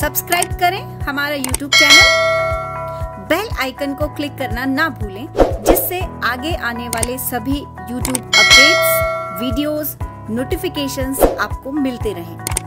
subscribe करें हमारा YouTube channel bell icon को क्लिक करना ना भूलें जिससे आगे आने वाले सभी यूट्यूब अपडेट्स वीडियोस नोटिफिकेशंस आपको मिलते रहें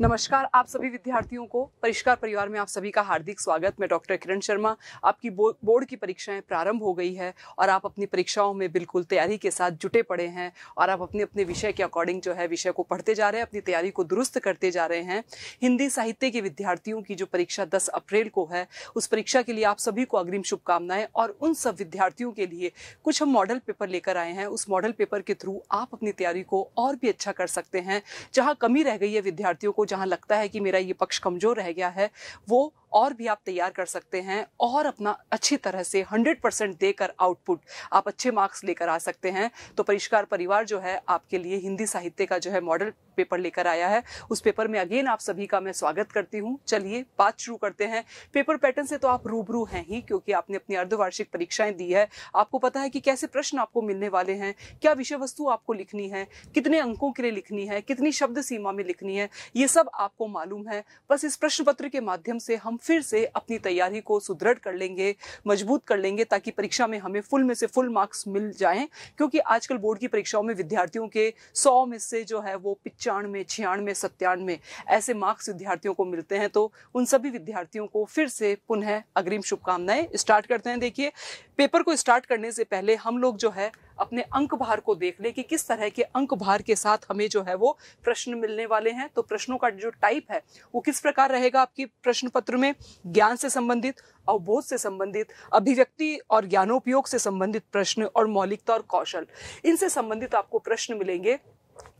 नमस्कार आप सभी विद्यार्थियों को परिष्कार परिवार में आप सभी का हार्दिक स्वागत मैं डॉक्टर किरण शर्मा आपकी बो बोर्ड की परीक्षाएं प्रारंभ हो गई है और आप अपनी परीक्षाओं में बिल्कुल तैयारी के साथ जुटे पड़े हैं और आप अपने अपने विषय के अकॉर्डिंग जो है विषय को पढ़ते जा रहे हैं अपनी तैयारी को दुरुस्त करते जा रहे हैं हिंदी साहित्य के विद्यार्थियों की जो परीक्षा दस अप्रैल को है उस परीक्षा के लिए आप सभी को अग्रिम शुभकामनाएं और उन सब विद्यार्थियों के लिए कुछ हम मॉडल पेपर लेकर आए हैं उस मॉडल पेपर के थ्रू आप अपनी तैयारी को और भी अच्छा कर सकते हैं जहाँ कमी रह गई है विद्यार्थियों को जहाँ लगता है कि मेरा ये पक्ष कमज़ोर रह गया है वो और भी आप तैयार कर सकते हैं और अपना अच्छी तरह से 100 परसेंट देकर आउटपुट आप अच्छे मार्क्स लेकर आ सकते हैं तो परिष्कार परिवार जो है आपके लिए हिंदी साहित्य का जो है मॉडल पेपर लेकर आया है उस पेपर में अगेन आप सभी का मैं स्वागत करती हूँ चलिए बात शुरू करते हैं पेपर पैटर्न से तो आप रूबरू हैं ही क्योंकि आपने अपनी अर्धवार्षिक परीक्षाएं दी है आपको पता है कि कैसे प्रश्न आपको मिलने वाले हैं क्या विषय वस्तु आपको लिखनी है कितने अंकों के लिए लिखनी है कितनी शब्द सीमा में लिखनी है ये सब आपको मालूम है बस इस प्रश्न पत्र के माध्यम से हम फिर से अपनी तैयारी को सुदृढ़ कर लेंगे मजबूत कर लेंगे ताकि परीक्षा में हमें फुल में से फुल मार्क्स मिल जाएं क्योंकि आजकल बोर्ड की परीक्षाओं में विद्यार्थियों के सौ में से जो है वो पिचानवे छियानवे सत्तानवे ऐसे मार्क्स विद्यार्थियों को मिलते हैं तो उन सभी विद्यार्थियों को फिर से पुनः अग्रिम शुभकामनाएं स्टार्ट करते हैं देखिए पेपर को स्टार्ट करने से पहले हम लोग जो है अपने अंक भार को देख लें कि किस तरह के अंक भार के साथ हमें जो है वो प्रश्न मिलने वाले हैं तो प्रश्नों का जो टाइप है वो किस प्रकार रहेगा आपकी प्रश्न पत्र में ज्ञान से संबंधित अवबोध से संबंधित अभिव्यक्ति और ज्ञानोपयोग से संबंधित प्रश्न और मौलिकता और कौशल इनसे संबंधित आपको प्रश्न मिलेंगे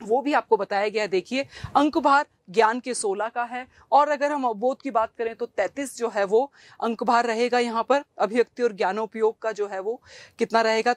वो भी आपको बताया गया देखिए अंक भार ज्ञान के 16 का है और अगर हम अवबोध की बात करें तो 33 जो है वो अंक भार रहेगा यहाँ पर अभिव्यक्ति और ज्ञानोपयोग का जो है वो कितना रहेगा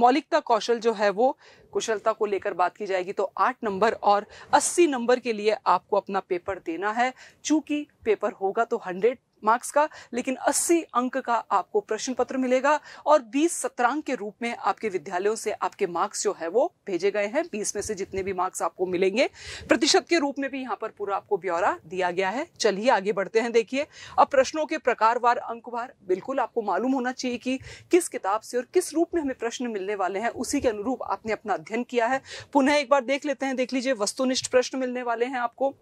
मौलिकता कौशल जो है वो कुशलता को लेकर बात की जाएगी तो आठ नंबर और अस्सी नंबर के लिए आपको अपना पेपर देना है चूंकि पेपर होगा तो हंड्रेड मार्क्स का लेकिन 80 अंक का आपको प्रश्न पत्र मिलेगा और 20 सत्रांक के रूप में आपके विद्यालयों से आपके मार्क्स जो है वो भेजे गए हैं 20 में से जितने भी मार्क्स आपको मिलेंगे प्रतिशत के रूप में भी यहाँ पर पूरा आपको ब्यौरा दिया गया है चलिए आगे बढ़ते हैं देखिए अब प्रश्नों के प्रकारवार अंकवार बिल्कुल आपको मालूम होना चाहिए कि किस किताब से और किस रूप में हमें प्रश्न मिलने वाले हैं उसी के अनुरूप आपने अपना अध्ययन किया है पुनः एक बार देख लेते हैं देख लीजिए वस्तुनिष्ठ प्रश्न मिलने वाले हैं आपको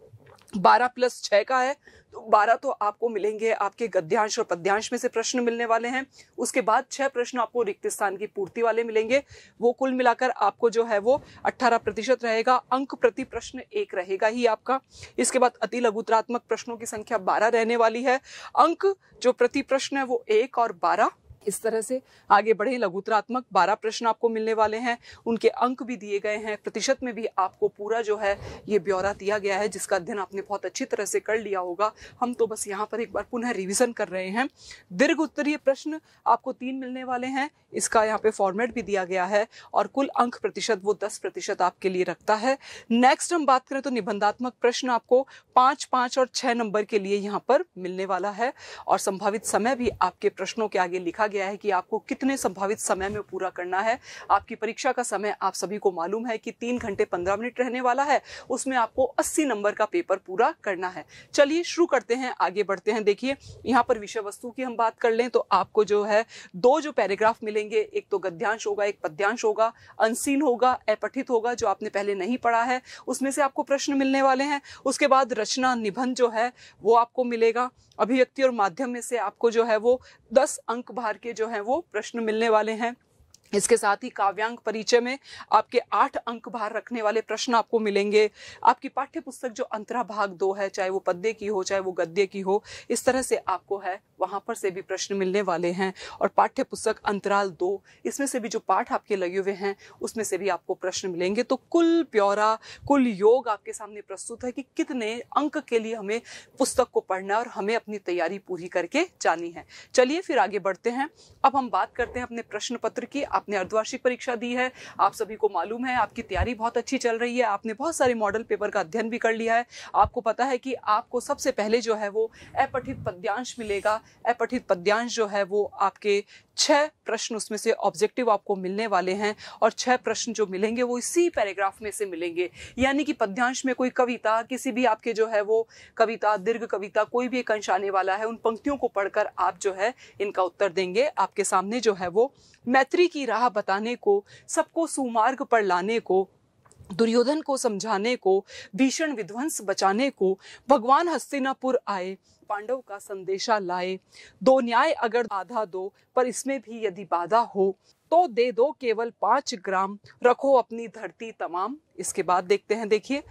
बारह प्लस छः का है बारह तो आपको मिलेंगे आपके गद्यांश और पद्यांश में से प्रश्न मिलने वाले हैं उसके बाद छह प्रश्न आपको रिक्त स्थान की पूर्ति वाले मिलेंगे वो कुल मिलाकर आपको जो है वो अट्ठारह प्रतिशत रहेगा अंक प्रति प्रश्न एक रहेगा ही आपका इसके बाद अति लघुतरात्मक प्रश्नों की संख्या बारह रहने वाली है अंक जो प्रति प्रश्न है वो एक और बारह इस तरह से आगे बढ़े लघुतरात्मक बारह प्रश्न आपको मिलने वाले हैं उनके अंक भी दिए गए हैं प्रतिशत में भी आपको पूरा जो है ये ब्यौरा दिया गया है जिसका अध्ययन आपने बहुत अच्छी तरह से कर लिया होगा हम तो बस यहाँ पर एक बार पुनः रिविजन कर रहे हैं दीर्घ उत्तरीय प्रश्न आपको तीन मिलने वाले हैं इसका यहाँ पे फॉर्मेट भी दिया गया है और कुल अंक प्रतिशत वो दस प्रतिशत आपके लिए रखता है नेक्स्ट हम बात करें तो निबंधात्मक प्रश्न आपको पांच पाँच और छः नंबर के लिए यहाँ पर मिलने वाला है और संभावित समय भी आपके प्रश्नों के आगे लिखा दिया गया है कि आपको कितने संभावित समय में पूरा करना है आपकी परीक्षा का समय आप सभी को मालूम है कि तीन घंटे पंद्रह मिनट रहने वाला है उसमें आपको अस्सी नंबर का पेपर पूरा करना है चलिए शुरू करते हैं आगे बढ़ते हैं देखिए यहाँ पर विषय वस्तु की हम बात कर लें तो आपको जो है दो जो पैराग्राफ मिलेंगे एक तो गद्यांश होगा एक पद्यांश होगा अनसीन होगा अपठित होगा जो आपने पहले नहीं पढ़ा है उसमें से आपको प्रश्न मिलने वाले हैं उसके बाद रचना निबंध जो है वो आपको मिलेगा अभिव्यक्ति और माध्यम में से आपको जो है वो दस अंक भार के जो है वो प्रश्न मिलने वाले हैं इसके साथ ही काव्यांक परिचय में आपके आठ अंक भार रखने वाले प्रश्न आपको मिलेंगे आपकी पाठ्य पुस्तक जो अंतरा भाग दो है चाहे वो पद्य की हो चाहे वो गद्य की हो इस तरह से आपको है वहां पर से भी प्रश्न मिलने वाले हैं और पाठ्य पुस्तक अंतराल दो इसमें से भी जो पाठ आपके लगे हुए हैं उसमें से भी आपको प्रश्न मिलेंगे तो कुल प्यौरा कुल योग आपके सामने प्रस्तुत है कि कितने अंक के लिए हमें पुस्तक को पढ़ना और हमें अपनी तैयारी पूरी करके जानी है चलिए फिर आगे बढ़ते हैं अब हम बात करते हैं अपने प्रश्न पत्र की आपने अर्धवार्षिक परीक्षा दी है आप सभी को मालूम है आपकी तैयारी बहुत अच्छी चल रही है आपने बहुत सारे मॉडल पेपर का अध्ययन भी कर लिया है आपको पता है कि आपको सबसे पहले जो है वो अपठित पद्यांश मिलेगा अपठित पद्यांश जो है वो आपके छह प्रश्न उसमें से ऑब्जेक्टिव आपको मिलने वाले हैं और छह प्रश्न जो मिलेंगे वो इसी पैराग्राफ में से मिलेंगे यानी कि पद्यांश में कोई कविता किसी भी आपके जो है वो कविता दीर्घ कविता कोई भी एक अंश आने वाला है उन पंक्तियों को पढ़कर आप जो है इनका उत्तर देंगे आपके सामने जो है वो मैत्री की राह बताने को सबको सुमार्ग पर लाने को दुर्योधन को समझाने को भीषण विध्वंस बचाने को भगवान हस्तिनापुर आए पांडव का संदेशा लाए दो न्याय अगर बाधा दो पर इसमें भी यदि बाधा हो तो दे दो केवल पांच ग्राम रखो अपनी धरती तमाम इसके बाद देखते हैं देखिए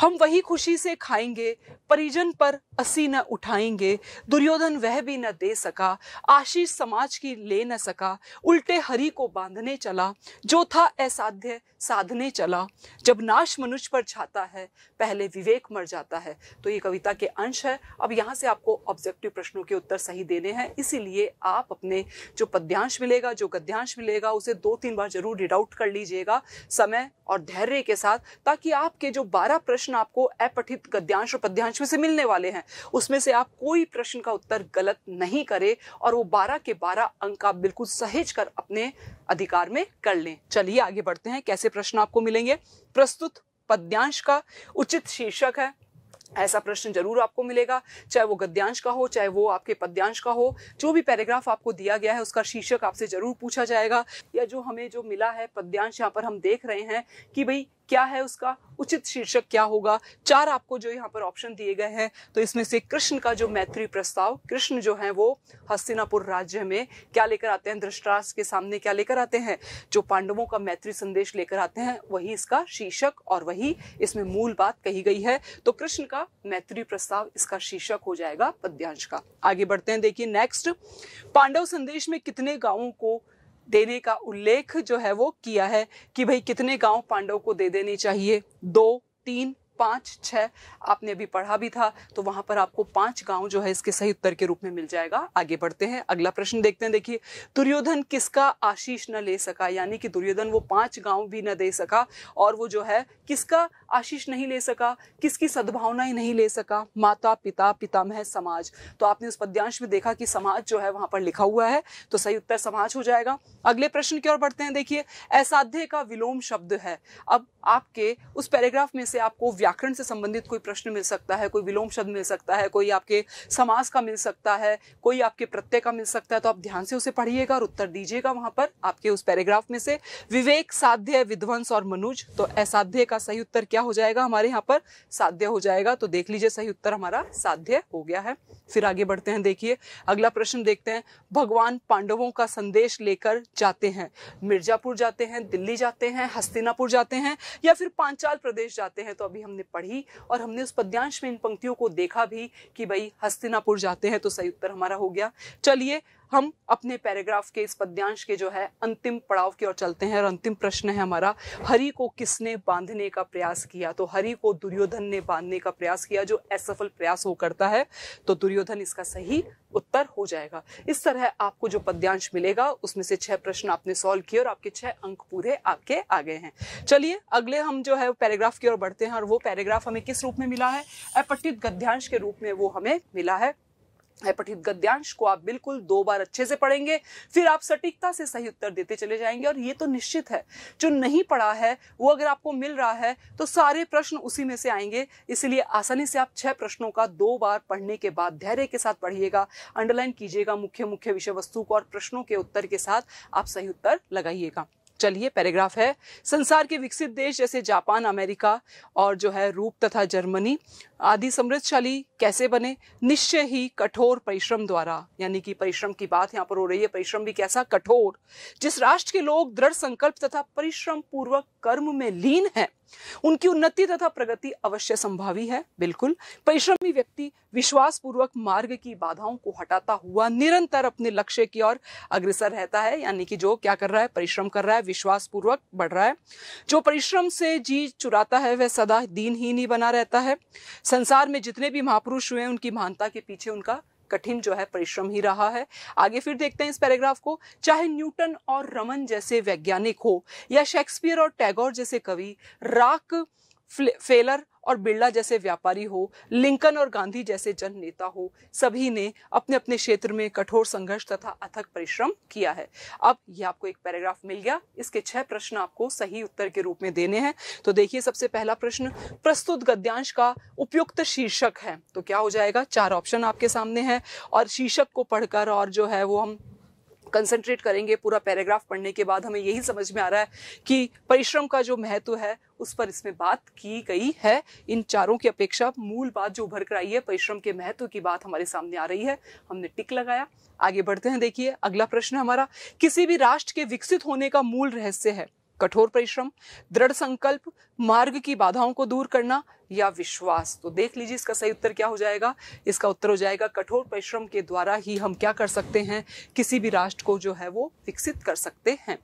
हम वही खुशी से खाएंगे परिजन पर असी न उठाएंगे दुर्योधन वह भी न दे सका आशीष समाज की ले न सका उल्टे हरि को बांधने चला जो था असाध्य साधने चला जब नाश मनुष्य पर छाता है पहले विवेक मर जाता है तो ये कविता के अंश है अब यहाँ से आपको ऑब्जेक्टिव प्रश्नों के उत्तर सही देने हैं इसीलिए आप अपने जो पद्यांश मिलेगा जो गद्यांश मिलेगा उसे दो तीन बार जरूर रिड आउट कर लीजिएगा समय और धैर्य के साथ साथ ताकि आपके जो 12 प्रश्न आपको अपठित गद्यांश और पद्यांश में से मिलने वाले हैं उसमें से आप कोई प्रश्न का उत्तर गलत नहीं करें और वो 12 के 12 अंक आप बिल्कुल सहेज कर अपने अधिकार में कर लें चलिए आगे बढ़ते हैं कैसे प्रश्न आपको मिलेंगे प्रस्तुत पद्यांश का उचित शीर्षक है ऐसा प्रश्न जरूर आपको मिलेगा चाहे वो गद्यांश का हो चाहे वो आपके पद्यांश का हो जो भी पैराग्राफ आपको दिया गया है उसका शीर्षक आपसे जरूर पूछा जाएगा या जो हमें जो मिला है पद्यांश यहाँ पर हम देख रहे हैं कि भाई क्या है उसका उचित शीर्षक क्या होगा चार आपको जो यहाँ पर ऑप्शन दिए गए हैं तो इसमें से कृष्ण का जो मैत्री प्रस्ताव कृष्ण जो है वो हस्तिनापुर राज्य में क्या लेकर आते हैं दृष्टास के सामने क्या लेकर आते हैं जो पांडवों का मैत्री संदेश लेकर आते हैं वही इसका शीर्षक और वही इसमें मूल बात कही गई है तो कृष्ण का मैत्री प्रस्ताव इसका शीर्षक हो जाएगा पद्यांश का आगे बढ़ते हैं देखिए नेक्स्ट पांडव संदेश में कितने गांवों को देने का उल्लेख जो है वो किया है कि भाई कितने गांव पांडव को दे देने चाहिए दो तीन पाँच छः आपने अभी पढ़ा भी था तो वहाँ पर आपको पांच गांव जो है इसके सही उत्तर के रूप में मिल जाएगा आगे बढ़ते हैं अगला प्रश्न देखते हैं देखिए दुर्योधन किसका आशीष न ले सका यानी कि दुर्योधन वो पांच गांव भी न दे सका और वो जो है किसका आशीष नहीं ले सका किसकी सद्भावनाएं नहीं ले सका माता पिता पितामह समाज तो आपने उस पद्यांश में देखा कि समाज जो है वहां पर लिखा हुआ है तो सही उत्तर समाज हो जाएगा अगले प्रश्न की ओर बढ़ते हैं देखिए असाध्य का विलोम शब्द है अब आपके उस पैराग्राफ में से आपको व्याकरण से संबंधित कोई प्रश्न मिल सकता है कोई विलोम शब्द मिल सकता है कोई आपके समाज का मिल सकता है कोई आपके प्रत्यय का मिल सकता है तो आप ध्यान से उसे पढ़िएगा और उत्तर दीजिएगा वहां पर आपके उस पैराग्राफ में से विवेक साध्य विध्वंस और मनुज तो असाध्य का सही उत्तर क्या क्या हो जाएगा हमारे यहाँ पर साध्य हो जाएगा तो देख लीजिए सही उत्तर हमारा साध्य हो गया है फिर आगे बढ़ते हैं देखिए अगला प्रश्न देखते हैं भगवान पांडवों का संदेश लेकर जाते हैं मिर्जापुर जाते हैं दिल्ली जाते हैं हस्तिनापुर जाते हैं या फिर पांचाल प्रदेश जाते हैं तो अभी हमने पढ़ी और हमने उस पद्यांश में इन पंक्तियों को देखा भी कि भाई हस्तिनापुर जाते हैं तो सही उत्तर हमारा हो गया चलिए हम अपने पैराग्राफ के इस पद्यांश के जो है अंतिम पड़ाव की ओर चलते हैं और अंतिम प्रश्न है हमारा हरि को किसने बांधने का प्रयास किया तो हरि को दुर्योधन ने बांधने का प्रयास किया जो असफल प्रयास हो करता है तो दुर्योधन इसका सही उत्तर हो जाएगा इस तरह आपको जो पद्यांश मिलेगा उसमें से छह प्रश्न आपने सॉल्व किए और आपके छह अंक पूरे आपके आ गए हैं चलिए अगले हम जो है पैराग्राफ की ओर बढ़ते हैं और वो पैराग्राफ हमें किस रूप में मिला है अपठित गद्यांश के रूप में वो हमें मिला है पठित गद्यांश को आप बिल्कुल दो बार अच्छे से पढ़ेंगे फिर आप सटीकता से सही उत्तर देते चले जाएंगे और ये तो निश्चित है जो नहीं पढ़ा है वो अगर आपको मिल रहा है तो सारे प्रश्न उसी में से आएंगे इसलिए आसानी से आप छह प्रश्नों का दो बार पढ़ने के बाद धैर्य के साथ पढ़िएगा अंडरलाइन कीजिएगा मुख्य मुख्य विषय वस्तु को और प्रश्नों के उत्तर के साथ आप सही उत्तर लगाइएगा चलिए पैराग्राफ है संसार के विकसित देश जैसे जापान अमेरिका और जो है रूप तथा जर्मनी आदि समृद्धशाली कैसे बने निश्चय ही कठोर परिश्रम द्वारा यानी कि परिश्रम की बात यहाँ पर हो रही है परिश्रम भी कैसा कठोर जिस राष्ट्र के लोग दृढ़ संकल्प तथा परिश्रम पूर्वक कर्म में लीन है उनकी उन्नति तथा प्रगति अवश्य संभावी है बिल्कुल परिश्रमी व्यक्ति विश्वास पूर्वक मार्ग की बाधाओं को हटाता हुआ निरंतर अपने लक्ष्य की ओर अग्रसर रहता है यानी कि जो क्या कर रहा है परिश्रम कर रहा है विश्वास पूर्वक बढ़ रहा है जो परिश्रम से जी चुराता है वह सदा दीन ही नहीं बना रहता है संसार में जितने भी महापुरुष हुए उनकी महानता के पीछे उनका कठिन जो है परिश्रम ही रहा है आगे फिर देखते हैं इस पैराग्राफ को चाहे न्यूटन और रमन जैसे वैज्ञानिक हो या शेक्सपियर और टैगोर जैसे कवि राक फेलर और बिरला जैसे व्यापारी हो लिंकन और गांधी जैसे जन नेता हो सभी ने अपने अपने क्षेत्र में कठोर संघर्ष तथा अथक परिश्रम किया है अब ये आपको एक पैराग्राफ मिल गया इसके छह प्रश्न आपको सही उत्तर के रूप में देने हैं तो देखिए सबसे पहला प्रश्न प्रस्तुत गद्यांश का उपयुक्त शीर्षक है तो क्या हो जाएगा चार ऑप्शन आपके सामने है और शीर्षक को पढ़कर और जो है वो हम कंसंट्रेट करेंगे पूरा पैराग्राफ पढ़ने के बाद हमें यही समझ में आ रहा है कि परिश्रम का जो महत्व है उस पर इसमें बात की गई है इन चारों की अपेक्षा मूल बात जो उभर कर आई है परिश्रम के महत्व की बात हमारे सामने आ रही है हमने टिक लगाया आगे बढ़ते हैं देखिए अगला प्रश्न हमारा किसी भी राष्ट्र के विकसित होने का मूल रहस्य है कठोर परिश्रम दृढ़ संकल्प मार्ग की बाधाओं को दूर करना या विश्वास तो देख लीजिए इसका सही उत्तर क्या हो जाएगा इसका उत्तर हो जाएगा कठोर परिश्रम के द्वारा ही हम क्या कर सकते हैं किसी भी राष्ट्र को जो है वो विकसित कर सकते हैं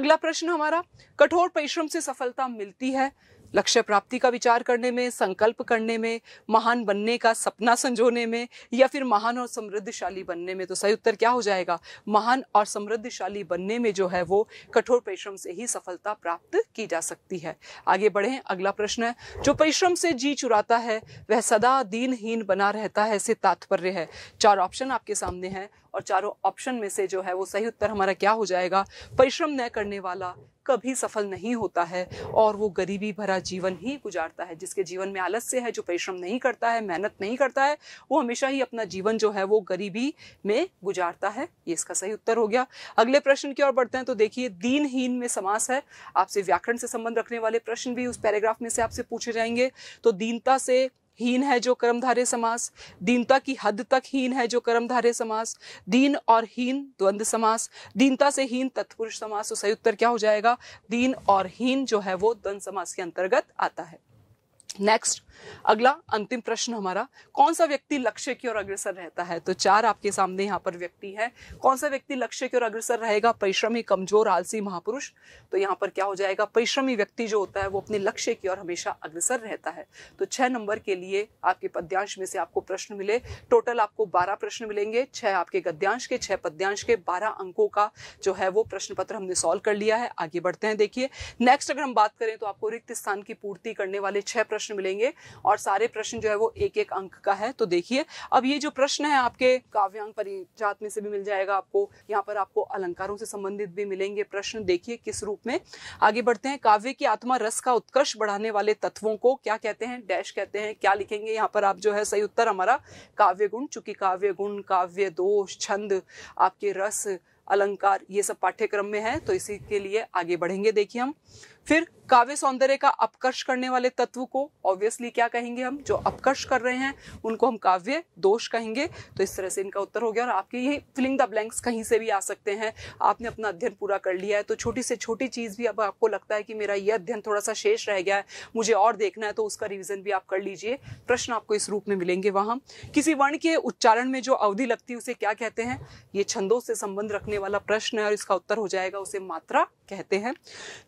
अगला प्रश्न हमारा कठोर परिश्रम से सफलता मिलती है लक्ष्य प्राप्ति का विचार करने में संकल्प करने में महान बनने का सपना संजोने में या फिर महान और समृद्धशाली बनने में तो सही उत्तर क्या हो जाएगा महान और समृद्धशाली बनने में जो है वो कठोर परिश्रम से ही सफलता प्राप्त की जा सकती है आगे बढ़े अगला प्रश्न है जो परिश्रम से जी चुराता है वह सदा दीनहीन बना रहता है से तात्पर्य है चार ऑप्शन आपके सामने है और चारों ऑप्शन में से जो है वो सही उत्तर हमारा क्या हो जाएगा परिश्रम न करने वाला कभी सफल नहीं होता है और वो गरीबी भरा जीवन ही गुजारता है जिसके जीवन में आलस्य है जो परिश्रम नहीं करता है मेहनत नहीं करता है वो हमेशा ही अपना जीवन जो है वो गरीबी में गुजारता है ये इसका सही उत्तर हो गया अगले प्रश्न की ओर बढ़ते हैं तो देखिए दीनहीन में समास है आपसे व्याकरण से संबंध रखने वाले प्रश्न भी उस पैराग्राफ में से आपसे पूछे जाएंगे तो दीनता से हीन है जो कर्मधारे समास दीनता की हद तक हीन है जो कर्मधारे समास दीन और हीन द्वंद्व समास दीनता से हीन तत्पुरुष समास तो सही उत्तर क्या हो जाएगा दीन और हीन जो है वो द्वंद समास के अंतर्गत आता है नेक्स्ट अगला अंतिम प्रश्न हमारा कौन सा व्यक्ति लक्ष्य की ओर अग्रसर रहता है तो चार आपके सामने यहाँ पर व्यक्ति है कौन सा व्यक्ति लक्ष्य की ओर अग्रसर रहेगा परिश्रमी कमजोर आलसी महापुरुष तो यहाँ पर क्या हो जाएगा परिश्रमी व्यक्ति जो होता है वो अपने लक्ष्य की ओर हमेशा अग्रसर रहता है तो छह नंबर के लिए आपके पद्यांश में से आपको प्रश्न मिले टोटल आपको बारह प्रश्न मिलेंगे छह आपके गद्यांश के छह पद्यांश के बारह अंकों का जो है वो प्रश्न पत्र हमने सॉल्व कर लिया है आगे बढ़ते हैं देखिए नेक्स्ट अगर हम बात करें तो आपको रिक्त स्थान की पूर्ति करने वाले छह प्रश्न मिलेंगे और सारे प्रश्न जो है वो एक एक अंक का है तो देखिए अब ये जो प्रश्न है आपके काव्यांग परिजात में से भी मिल जाएगा आपको यहाँ पर आपको अलंकारों से संबंधित भी मिलेंगे प्रश्न देखिए किस रूप में आगे बढ़ते हैं काव्य की आत्मा रस का उत्कर्ष बढ़ाने वाले तत्वों को क्या कहते हैं डैश कहते हैं क्या लिखेंगे यहाँ पर आप जो है सही उत्तर हमारा काव्य गुण चूंकि काव्य गुण काव्य दोष छंद आपके रस अलंकार ये सब पाठ्यक्रम में है तो इसी के लिए आगे बढ़ेंगे देखिए हम फिर काव्य सौंदर्य का अपकर्ष करने वाले तत्व को ऑब्वियसली क्या कहेंगे हम जो अपकर्ष कर रहे हैं उनको हम काव्य दोष कहेंगे तो इस तरह से इनका उत्तर हो गया और आपके ये फिलिंग द ब्लैंक्स कहीं से भी आ सकते हैं आपने अपना अध्ययन पूरा कर लिया है तो छोटी से छोटी चीज़ भी अब आपको लगता है कि मेरा ये अध्ययन थोड़ा सा शेष रह गया है मुझे और देखना है तो उसका रिविजन भी आप कर लीजिए प्रश्न आपको इस रूप में मिलेंगे वहां किसी वर्ण के उच्चारण में जो अवधि लगती है उसे क्या कहते हैं ये छंदों से संबंध रखने वाला प्रश्न है और इसका उत्तर हो जाएगा उसे मात्रा कहते हैं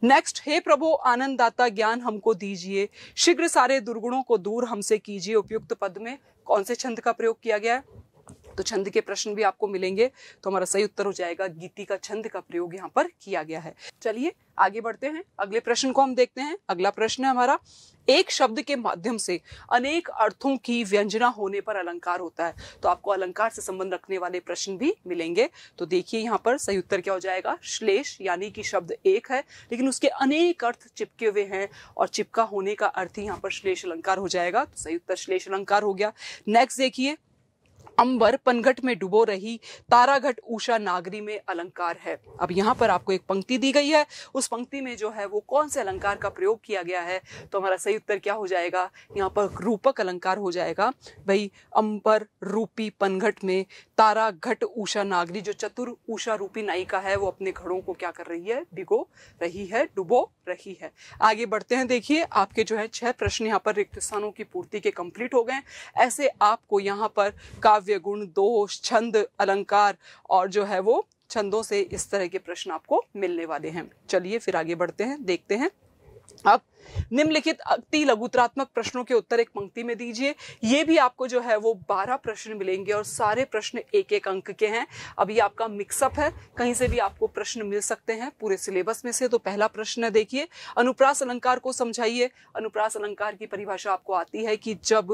नेक्स्ट हे प्रभो आनंददाता ज्ञान हमको दीजिए शीघ्र सारे दुर्गुणों को दूर हमसे कीजिए उपयुक्त पद में कौन से छंद का प्रयोग किया गया है तो छंद के प्रश्न भी आपको मिलेंगे तो हमारा सही उत्तर हो जाएगा गीति का छंद का प्रयोग यहाँ पर किया गया है चलिए आगे बढ़ते हैं अगले प्रश्न को हम देखते हैं अगला प्रश्न है हमारा एक शब्द के माध्यम से अनेक अर्थों की व्यंजना होने पर अलंकार होता है तो आपको अलंकार से संबंध रखने वाले प्रश्न भी मिलेंगे तो देखिए यहाँ पर सही उत्तर क्या हो जाएगा श्लेष यानी कि शब्द एक है लेकिन उसके अनेक अर्थ चिपके हुए हैं और चिपका होने का अर्थ ही यहाँ पर श्लेष अलंकार हो जाएगा तो सही उत्तर श्लेष अलंकार हो गया नेक्स्ट देखिए अंबर पनघट में डुबो रही ताराघट उषा नागरी में अलंकार है अब यहाँ पर आपको एक पंक्ति दी गई है उस पंक्ति में जो है वो कौन से अलंकार का प्रयोग किया गया है तो हमारा सही उत्तर क्या हो जाएगा यहाँ पर रूपक अलंकार हो जाएगा भाई अंबर रूपी पनघट में तारा घट उषा नागरी जो चतुर उषा रूपी नायिका है वो अपने घड़ों को क्या कर रही है डिगो रही है डुबो रही है आगे बढ़ते हैं देखिए आपके जो है छह प्रश्न यहाँ पर रिक्त स्थानों की पूर्ति के कंप्लीट हो गए ऐसे आपको यहाँ पर काव्य काव्य गुण दोष छंद अलंकार और जो है वो छंदों से इस तरह के प्रश्न आपको मिलने वाले हैं चलिए फिर आगे बढ़ते हैं देखते हैं अब निम्नलिखित अति लघुतरात्मक प्रश्नों के उत्तर एक पंक्ति में दीजिए ये भी आपको जो है वो बारह प्रश्न मिलेंगे और सारे प्रश्न एक एक अंक के हैं अभी आपका मिक्सअप है कहीं से भी आपको प्रश्न मिल सकते हैं पूरे सिलेबस में से तो पहला प्रश्न है देखिए अनुप्रास अलंकार को समझाइए अनुप्रास अलंकार की परिभाषा आपको आती है कि जब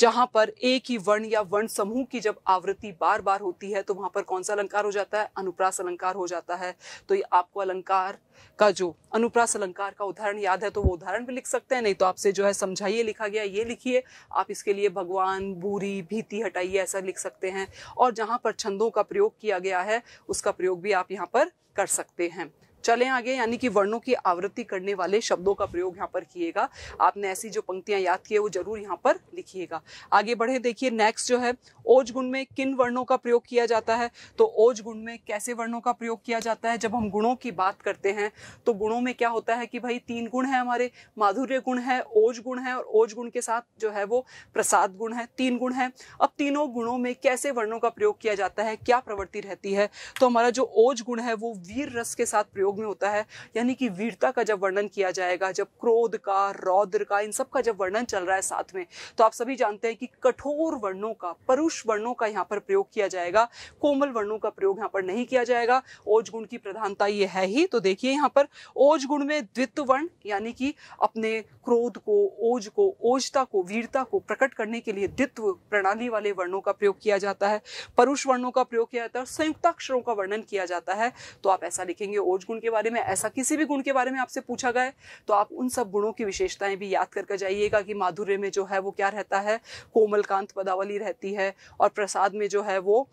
जहां पर एक ही वर्ण या वर्ण समूह की जब आवृत्ति बार बार होती है तो वहां पर कौन सा अलंकार हो जाता है अनुप्रास अलंकार हो जाता है तो ये आपको अलंकार का जो अनुप्रास अलंकार का उदाहरण याद है तो वो उदाहरण भी लिख सकते हैं नहीं तो आपसे जो है समझाइए लिखा गया ये लिखिए आप इसके लिए भगवान भूरी भीति हटाइए ऐसा लिख सकते हैं और जहाँ पर छंदों का प्रयोग किया गया है उसका प्रयोग भी आप यहाँ पर कर सकते हैं चले आगे यानी कि वर्णों की आवृत्ति करने वाले शब्दों का प्रयोग यहाँ पर किएगा आपने ऐसी जो पंक्तियां याद की है वो जरूर यहाँ पर लिखिएगा आगे बढ़े देखिए नेक्स्ट जो है ओज गुण में किन वर्णों का प्रयोग किया जाता है तो ओज गुण में कैसे वर्णों का प्रयोग किया जाता है जब हम गुणों की बात करते हैं तो गुणों में क्या होता है कि भाई तीन गुण है हमारे माधुर्य गुण है ओज गुण है और ओज गुण के साथ जो है वो प्रसाद गुण है तीन गुण है अब तीनों गुणों में कैसे वर्णों का प्रयोग किया जाता है क्या प्रवृत्ति रहती है तो हमारा जो ओज गुण है वो वीर रस के साथ प्रयोग प्रयोग में होता है यानी कि वीरता का जब वर्णन किया जाएगा जब क्रोध का रौद्र का इन सब का जब वर्णन चल रहा है साथ में तो आप सभी जानते हैं कि कठोर वर्णों का परुष वर्णों का यहाँ पर प्रयोग किया जाएगा कोमल वर्णों का प्रयोग यहाँ पर नहीं किया जाएगा ओज गुण की प्रधानता ये है ही तो देखिए यहाँ पर ओज गुण में द्वित्व वर्ण यानी कि अपने क्रोध को ओज को ओजता को वीरता को प्रकट करने के लिए द्वित्व प्रणाली वाले वर्णों का प्रयोग किया जाता है परुष वर्णों का प्रयोग किया जाता है संयुक्ताक्षरों का वर्णन किया जाता है तो आप ऐसा लिखेंगे ओज गुण गुण के बारे में ऐसा किसी भी गुण के बारे में आपसे पूछा गया तो आप उन सब गुणों की विशेषताएं भी याद करके जाइएगा कि माधुर्य में जो है वो क्या रहता है कोमलकांत पदावली रहती है और प्रसाद में जो है वो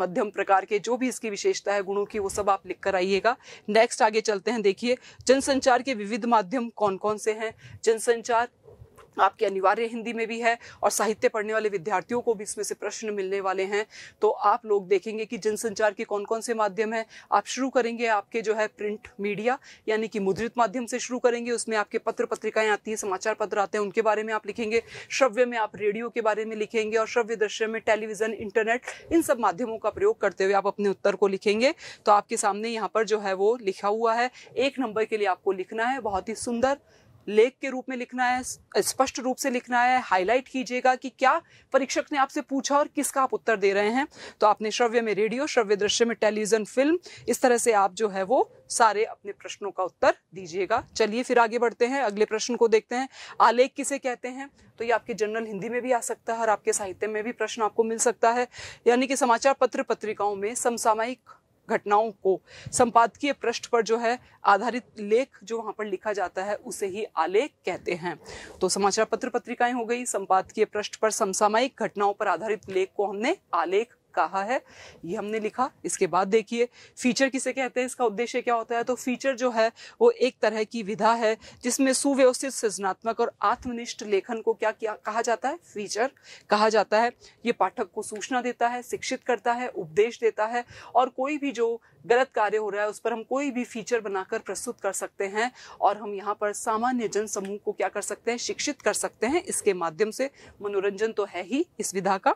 मध्यम प्रकार के जो भी इसकी विशेषता है गुणों की वो सब आप लिख कर आइएगा नेक्स्ट आगे चलते हैं देखिए जनसंचार के विविध माध्यम कौन कौन से हैं जनसंचार आपके अनिवार्य हिंदी में भी है और साहित्य पढ़ने वाले विद्यार्थियों को भी इसमें से प्रश्न मिलने वाले हैं तो आप लोग देखेंगे कि जनसंचार के कौन कौन से माध्यम हैं आप शुरू करेंगे आपके जो है प्रिंट मीडिया यानी कि मुद्रित माध्यम से शुरू करेंगे उसमें आपके पत्र पत्रिकाएं आती है समाचार पत्र आते हैं उनके बारे में आप लिखेंगे श्रव्य में आप रेडियो के बारे में लिखेंगे और श्रव्य दृश्य में टेलीविजन इंटरनेट इन सब माध्यमों का प्रयोग करते हुए आप अपने उत्तर को लिखेंगे तो आपके सामने यहाँ पर जो है वो लिखा हुआ है एक नंबर के लिए आपको लिखना है बहुत ही सुंदर लेख के रूप में लिखना है स्पष्ट रूप से लिखना है हाईलाइट कीजिएगा कि क्या परीक्षक ने आपसे पूछा और किसका आप उत्तर दे रहे हैं तो आपने श्रव्य में रेडियो श्रव्य दृश्य में टेलीविजन फिल्म इस तरह से आप जो है वो सारे अपने प्रश्नों का उत्तर दीजिएगा चलिए फिर आगे बढ़ते हैं अगले प्रश्न को देखते हैं आलेख किसे कहते हैं तो ये आपके जनरल हिंदी में भी आ सकता है और आपके साहित्य में भी प्रश्न आपको मिल सकता है यानी कि समाचार पत्र पत्रिकाओं में समसामयिक घटनाओं को संपादकीय पृष्ठ पर जो है आधारित लेख जो वहां पर लिखा जाता है उसे ही आलेख कहते हैं तो समाचार पत्र पत्रिकाएं हो गई संपादकीय पृष्ठ पर समसामयिक घटनाओं पर आधारित लेख को हमने आलेख कहा है ये हमने लिखा इसके बाद देखिए फीचर किसे कहते हैं इसका उद्देश्य क्या होता है तो फीचर जो है वो एक तरह की विधा है जिसमें सुव्यवस्थित सृजनात्मक और आत्मनिष्ठ लेखन को क्या क्या कहा जाता है फीचर कहा जाता है ये पाठक को सूचना देता है शिक्षित करता है उपदेश देता है और कोई भी जो गलत कार्य हो रहा है उस पर हम कोई भी फीचर बनाकर प्रस्तुत कर सकते हैं और हम यहाँ पर सामान्य जन समूह को क्या कर सकते हैं शिक्षित कर सकते हैं इसके माध्यम से मनोरंजन तो है ही इस विधा का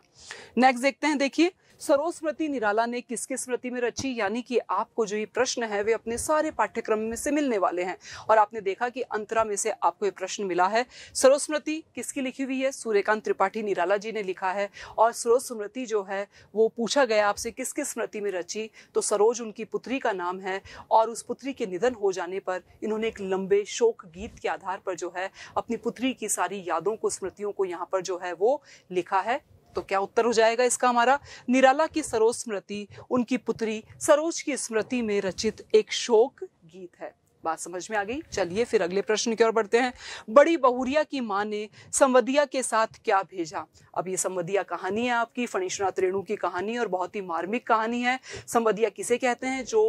नेक्स्ट देखते हैं देखिए सरोस्मृति स्मृति निराला ने किसकी स्मृति में रची यानी कि आपको जो ये प्रश्न है वे अपने सारे पाठ्यक्रम में से मिलने वाले हैं और आपने देखा कि अंतरा में से आपको ये प्रश्न मिला है सरोस्मृति किसकी लिखी हुई है सूर्यकांत त्रिपाठी निराला जी ने लिखा है और सरोस्मृति जो है वो पूछा गया आपसे किसके स्मृति में रची तो सरोज उनकी पुत्री का नाम है और उस पुत्री के निधन हो जाने पर इन्होंने एक लंबे शोक गीत के आधार पर जो है अपनी पुत्री की सारी यादों को स्मृतियों को यहाँ पर जो है वो लिखा है तो क्या उत्तर हो जाएगा इसका हमारा निराला की सरोज स्मृति उनकी पुत्री सरोज की स्मृति में रचित एक शोक गीत है बात समझ में आ गई चलिए फिर अगले प्रश्न की ओर बढ़ते हैं बड़ी बहुरिया की मां ने संवदिया के साथ क्या भेजा अब ये संवदिया कहानी है आपकी फणीशनाथ रेणु की कहानी और बहुत ही मार्मिक कहानी है संवदिया किसे कहते हैं जो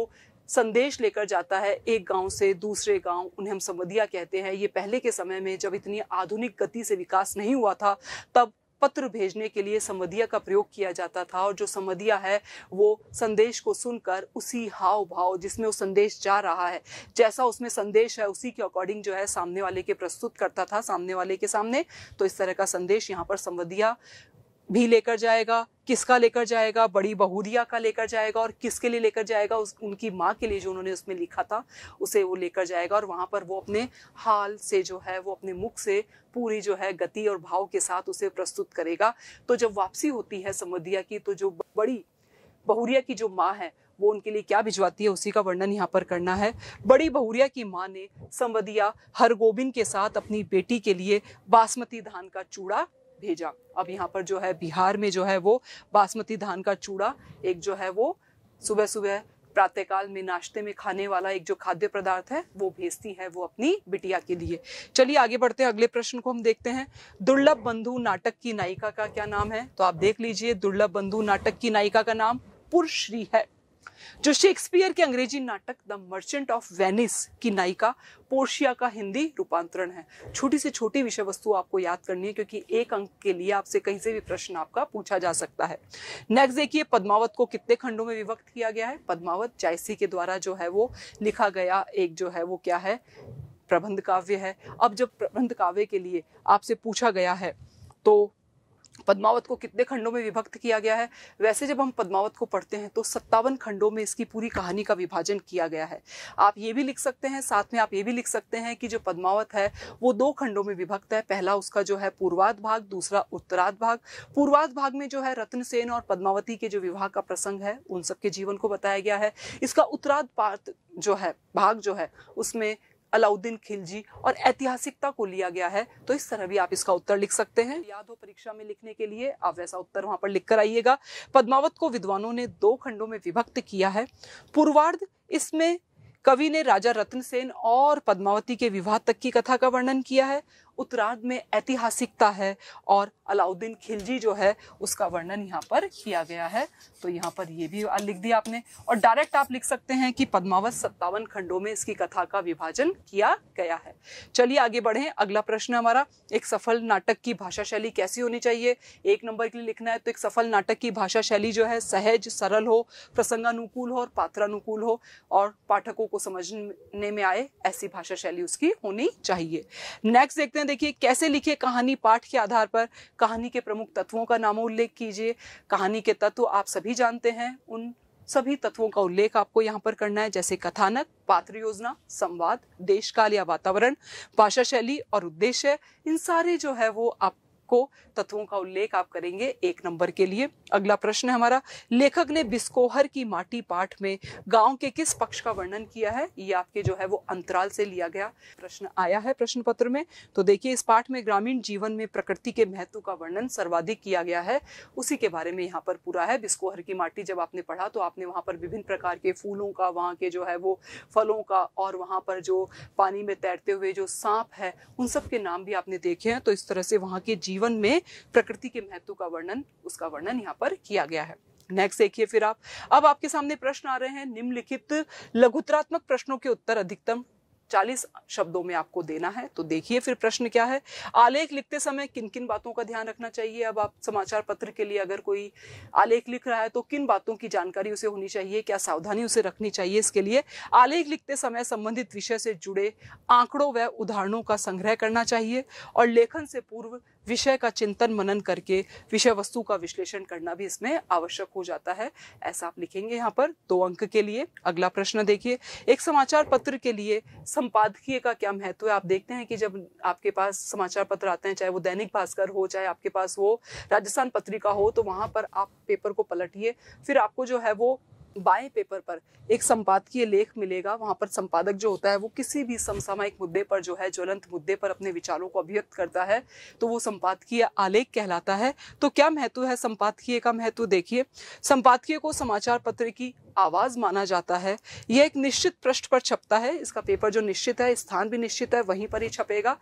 संदेश लेकर जाता है एक गांव से दूसरे गांव उन्हें हम संवदिया कहते हैं ये पहले के समय में जब इतनी आधुनिक गति से विकास नहीं हुआ था तब पत्र भेजने के लिए समधिया का प्रयोग किया जाता था और जो समधिया है वो संदेश को सुनकर उसी हाव भाव जिसमें वो संदेश जा रहा है जैसा उसमें संदेश है उसी के अकॉर्डिंग जो है सामने वाले के प्रस्तुत करता था सामने वाले के सामने तो इस तरह का संदेश यहाँ पर समधिया भी लेकर जाएगा किसका लेकर जाएगा बड़ी बहूदिया का लेकर जाएगा और किसके लिए लेकर जाएगा उस उनकी माँ के लिए जो उन्होंने उसमें लिखा था उसे वो लेकर जाएगा और वहाँ पर वो अपने हाल से जो है वो अपने मुख से पूरी जो है गति और भाव के साथ उसे प्रस्तुत करेगा तो जब वापसी होती है समोदिया की तो जो बड़ी बहुरिया की जो माँ है वो उनके लिए क्या भिजवाती है उसी का वर्णन यहाँ पर करना है बड़ी बहुरिया की माँ ने संवदिया हरगोबिन के साथ अपनी बेटी के लिए बासमती धान का चूड़ा भेजा अब यहाँ पर जो है बिहार में जो है वो बासमती धान का चूड़ा एक जो है वो सुबह सुबह प्रातःकाल में नाश्ते में खाने वाला एक जो खाद्य पदार्थ है वो भेजती है वो अपनी बिटिया के लिए चलिए आगे बढ़ते हैं अगले प्रश्न को हम देखते हैं दुर्लभ बंधु नाटक की नायिका का क्या नाम है तो आप देख लीजिए दुर्लभ बंधु नाटक की नायिका का नाम पुरश्री है जो शेक्सपियर के अंग्रेजी नाटक द मर्चेंट ऑफ वेनिस की नायिका पोर्शिया का हिंदी रूपांतरण है छोटी से छोटी विषय वस्तु आपको याद करनी है क्योंकि एक अंक के लिए आपसे कहीं से भी प्रश्न आपका पूछा जा सकता है नेक्स्ट देखिए पद्मावत को कितने खंडों में विभक्त किया गया है पद्मावत जायसी के द्वारा जो है वो लिखा गया एक जो है वो क्या है प्रबंध काव्य है अब जब प्रबंध काव्य के लिए आपसे पूछा गया है तो पद्मावत को कितने खंडों में विभक्त किया गया है वैसे जब हम पद्मावत को पढ़ते हैं तो सत्तावन खंडों में इसकी पूरी कहानी का विभाजन किया गया है आप ये भी लिख सकते हैं साथ में आप ये भी लिख सकते हैं कि जो पद्मावत है वो दो खंडों में विभक्त है पहला उसका जो है पूर्वाध भाग दूसरा उत्तराध भाग पूर्वाध भाग में जो है रत्नसेन और पद्मावती के जो विवाह का प्रसंग है उन सबके जीवन को बताया गया है इसका उत्तराध पार्थ जो है भाग जो है उसमें अलाउद्दीन खिलजी और ऐतिहासिकता को लिया गया है तो इस तरह भी आप इसका उत्तर लिख सकते हैं याद हो परीक्षा में लिखने के लिए आप वैसा उत्तर वहां पर लिख कर आइएगा पद्मावत को विद्वानों ने दो खंडों में विभक्त किया है पूर्वार्ध इसमें कवि ने राजा रत्नसेन और पद्मावती के विवाह तक की कथा का वर्णन किया है उत्तराध में ऐतिहासिकता है और अलाउद्दीन खिलजी जो है उसका वर्णन यहाँ पर किया गया है तो यहाँ पर ये भी लिख दिया आपने और डायरेक्ट आप लिख सकते हैं कि पद्मावत सत्तावन खंडों में इसकी कथा का विभाजन किया गया है चलिए आगे बढ़े अगला प्रश्न हमारा एक सफल नाटक की भाषा शैली कैसी होनी चाहिए एक नंबर के लिए लिखना है तो एक सफल नाटक की भाषा शैली जो है सहज सरल हो प्रसंगानुकूल हो और पात्रानुकूल हो और पाठकों को समझने में आए ऐसी भाषा शैली उसकी होनी चाहिए नेक्स्ट देखते हैं देखिए कैसे लिखे कहानी पाठ के आधार पर कहानी के प्रमुख तत्वों का नामोल्लेख कीजिए कहानी के तत्व आप सभी जानते हैं उन सभी तत्वों का उल्लेख आपको यहाँ पर करना है जैसे कथानक पात्र योजना संवाद देश काल या वातावरण भाषा शैली और उद्देश्य इन सारे जो है वो आप को तत्वों का उल्लेख आप करेंगे एक नंबर के लिए अगला प्रश्न है हमारा लेखक ने बिस्कोहर की माटी पाठ में गांव के किस पक्ष का वर्णन किया है ये आपके जो है वो अंतराल से लिया गया प्रश्न आया है प्रश्न पत्र में तो देखिए इस पाठ में ग्रामीण जीवन में प्रकृति के महत्व का वर्णन सर्वाधिक किया गया है उसी के बारे में यहाँ पर पूरा है बिस्कोहर की माटी जब आपने पढ़ा तो आपने वहां पर विभिन्न प्रकार के फूलों का वहाँ के जो है वो फलों का और वहां पर जो पानी में तैरते हुए जो सांप है उन सब के नाम भी आपने देखे हैं तो इस तरह से वहां के जीवन जीवन में प्रकृति के महत्व का वर्णन उसका वर्णन यहाँ पर किया गया है नेक्स्ट देखिए फिर आप अब आपके सामने प्रश्न आ रहे हैं निम्नलिखित लघुतरात्मक प्रश्नों के उत्तर अधिकतम 40 शब्दों में आपको देना है तो देखिए फिर प्रश्न क्या है आलेख लिखते समय किन किन बातों का ध्यान रखना चाहिए अब आप समाचार पत्र के लिए अगर कोई आलेख लिख रहा है तो किन बातों की जानकारी उसे होनी चाहिए क्या सावधानी उसे रखनी चाहिए इसके लिए आलेख लिखते समय संबंधित विषय से जुड़े आंकड़ों व उदाहरणों का संग्रह करना चाहिए और लेखन से पूर्व विषय का चिंतन मनन करके विषय वस्तु का विश्लेषण करना भी इसमें आवश्यक हो जाता है ऐसा आप लिखेंगे यहाँ पर दो अंक के लिए अगला प्रश्न देखिए एक समाचार पत्र के लिए संपादकीय का क्या महत्व है आप देखते हैं कि जब आपके पास समाचार पत्र आते हैं चाहे वो दैनिक भास्कर हो चाहे आपके पास वो राजस्थान पत्रिका हो तो वहां पर आप पेपर को पलटिए फिर आपको जो है वो बाएं पेपर पर एक संपादकीय लेख मिलेगा वहां पर संपादक जो होता है वो किसी भी समसामयिक मुद्दे पर जो है ज्वलंत मुद्दे पर अपने विचारों को अभिव्यक्त करता है तो वो संपादकीय आलेख कहलाता है तो क्या महत्व है संपादकीय का महत्व देखिए संपादकीय को समाचार पत्र की आवाज माना जाता है यह एक निश्चित पृष्ठ पर छपता है इसका पेपर जो निश्चित है स्थान भी निश्चित है वहीं पर ही छपेगा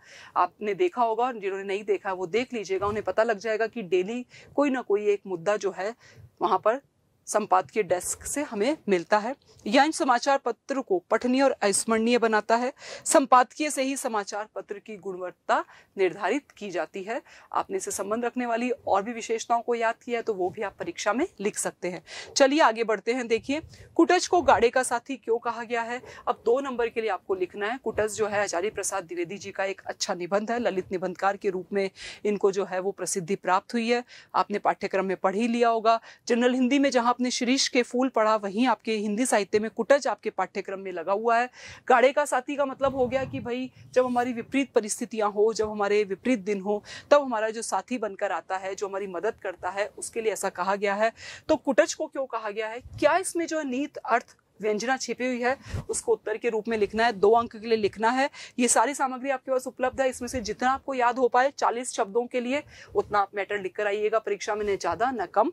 आपने देखा होगा जिन्होंने नहीं देखा वो देख लीजिएगा उन्हें पता लग जाएगा कि डेली कोई ना कोई एक मुद्दा जो है वहां पर संपादकीय डेस्क से हमें मिलता है यह इन समाचार पत्र को पठनीय और अस्मरणीय बनाता है संपादकीय से ही समाचार पत्र की गुणवत्ता निर्धारित की जाती है आपने इसे संबंध रखने वाली और भी विशेषताओं को याद किया है तो वो भी आप परीक्षा में लिख सकते हैं चलिए आगे बढ़ते हैं देखिए कुटज को गाड़े का साथी क्यों कहा गया है अब दो नंबर के लिए आपको लिखना है कुटज जो है आचार्य प्रसाद द्विवेदी जी का एक अच्छा निबंध है ललित निबंधकार के रूप में इनको जो है वो प्रसिद्धि प्राप्त हुई है आपने पाठ्यक्रम में पढ़ ही लिया होगा जनरल हिंदी में जहाँ आपने शीरीष के फूल पढ़ा वहीं आपके हिंदी साहित्य में कुटज आपके पाठ्यक्रम में लगा हुआ है गाड़े का साथी का मतलब हो गया कि भाई जब हमारी विपरीत परिस्थितियां हो जब हमारे विपरीत दिन हो तब हमारा जो साथी बनकर आता है जो हमारी मदद करता है उसके लिए ऐसा कहा गया है तो कुटज को क्यों कहा गया है क्या इसमें जो नीत अर्थ व्यंजना छिपी हुई है उसको उत्तर के रूप में लिखना है दो अंक के लिए लिखना है ये सारी सामग्री आपके पास उपलब्ध है इसमें से जितना आपको याद हो पाए चालीस शब्दों के लिए उतना आप मैटर लिख कर आइएगा परीक्षा में न ज़्यादा न कम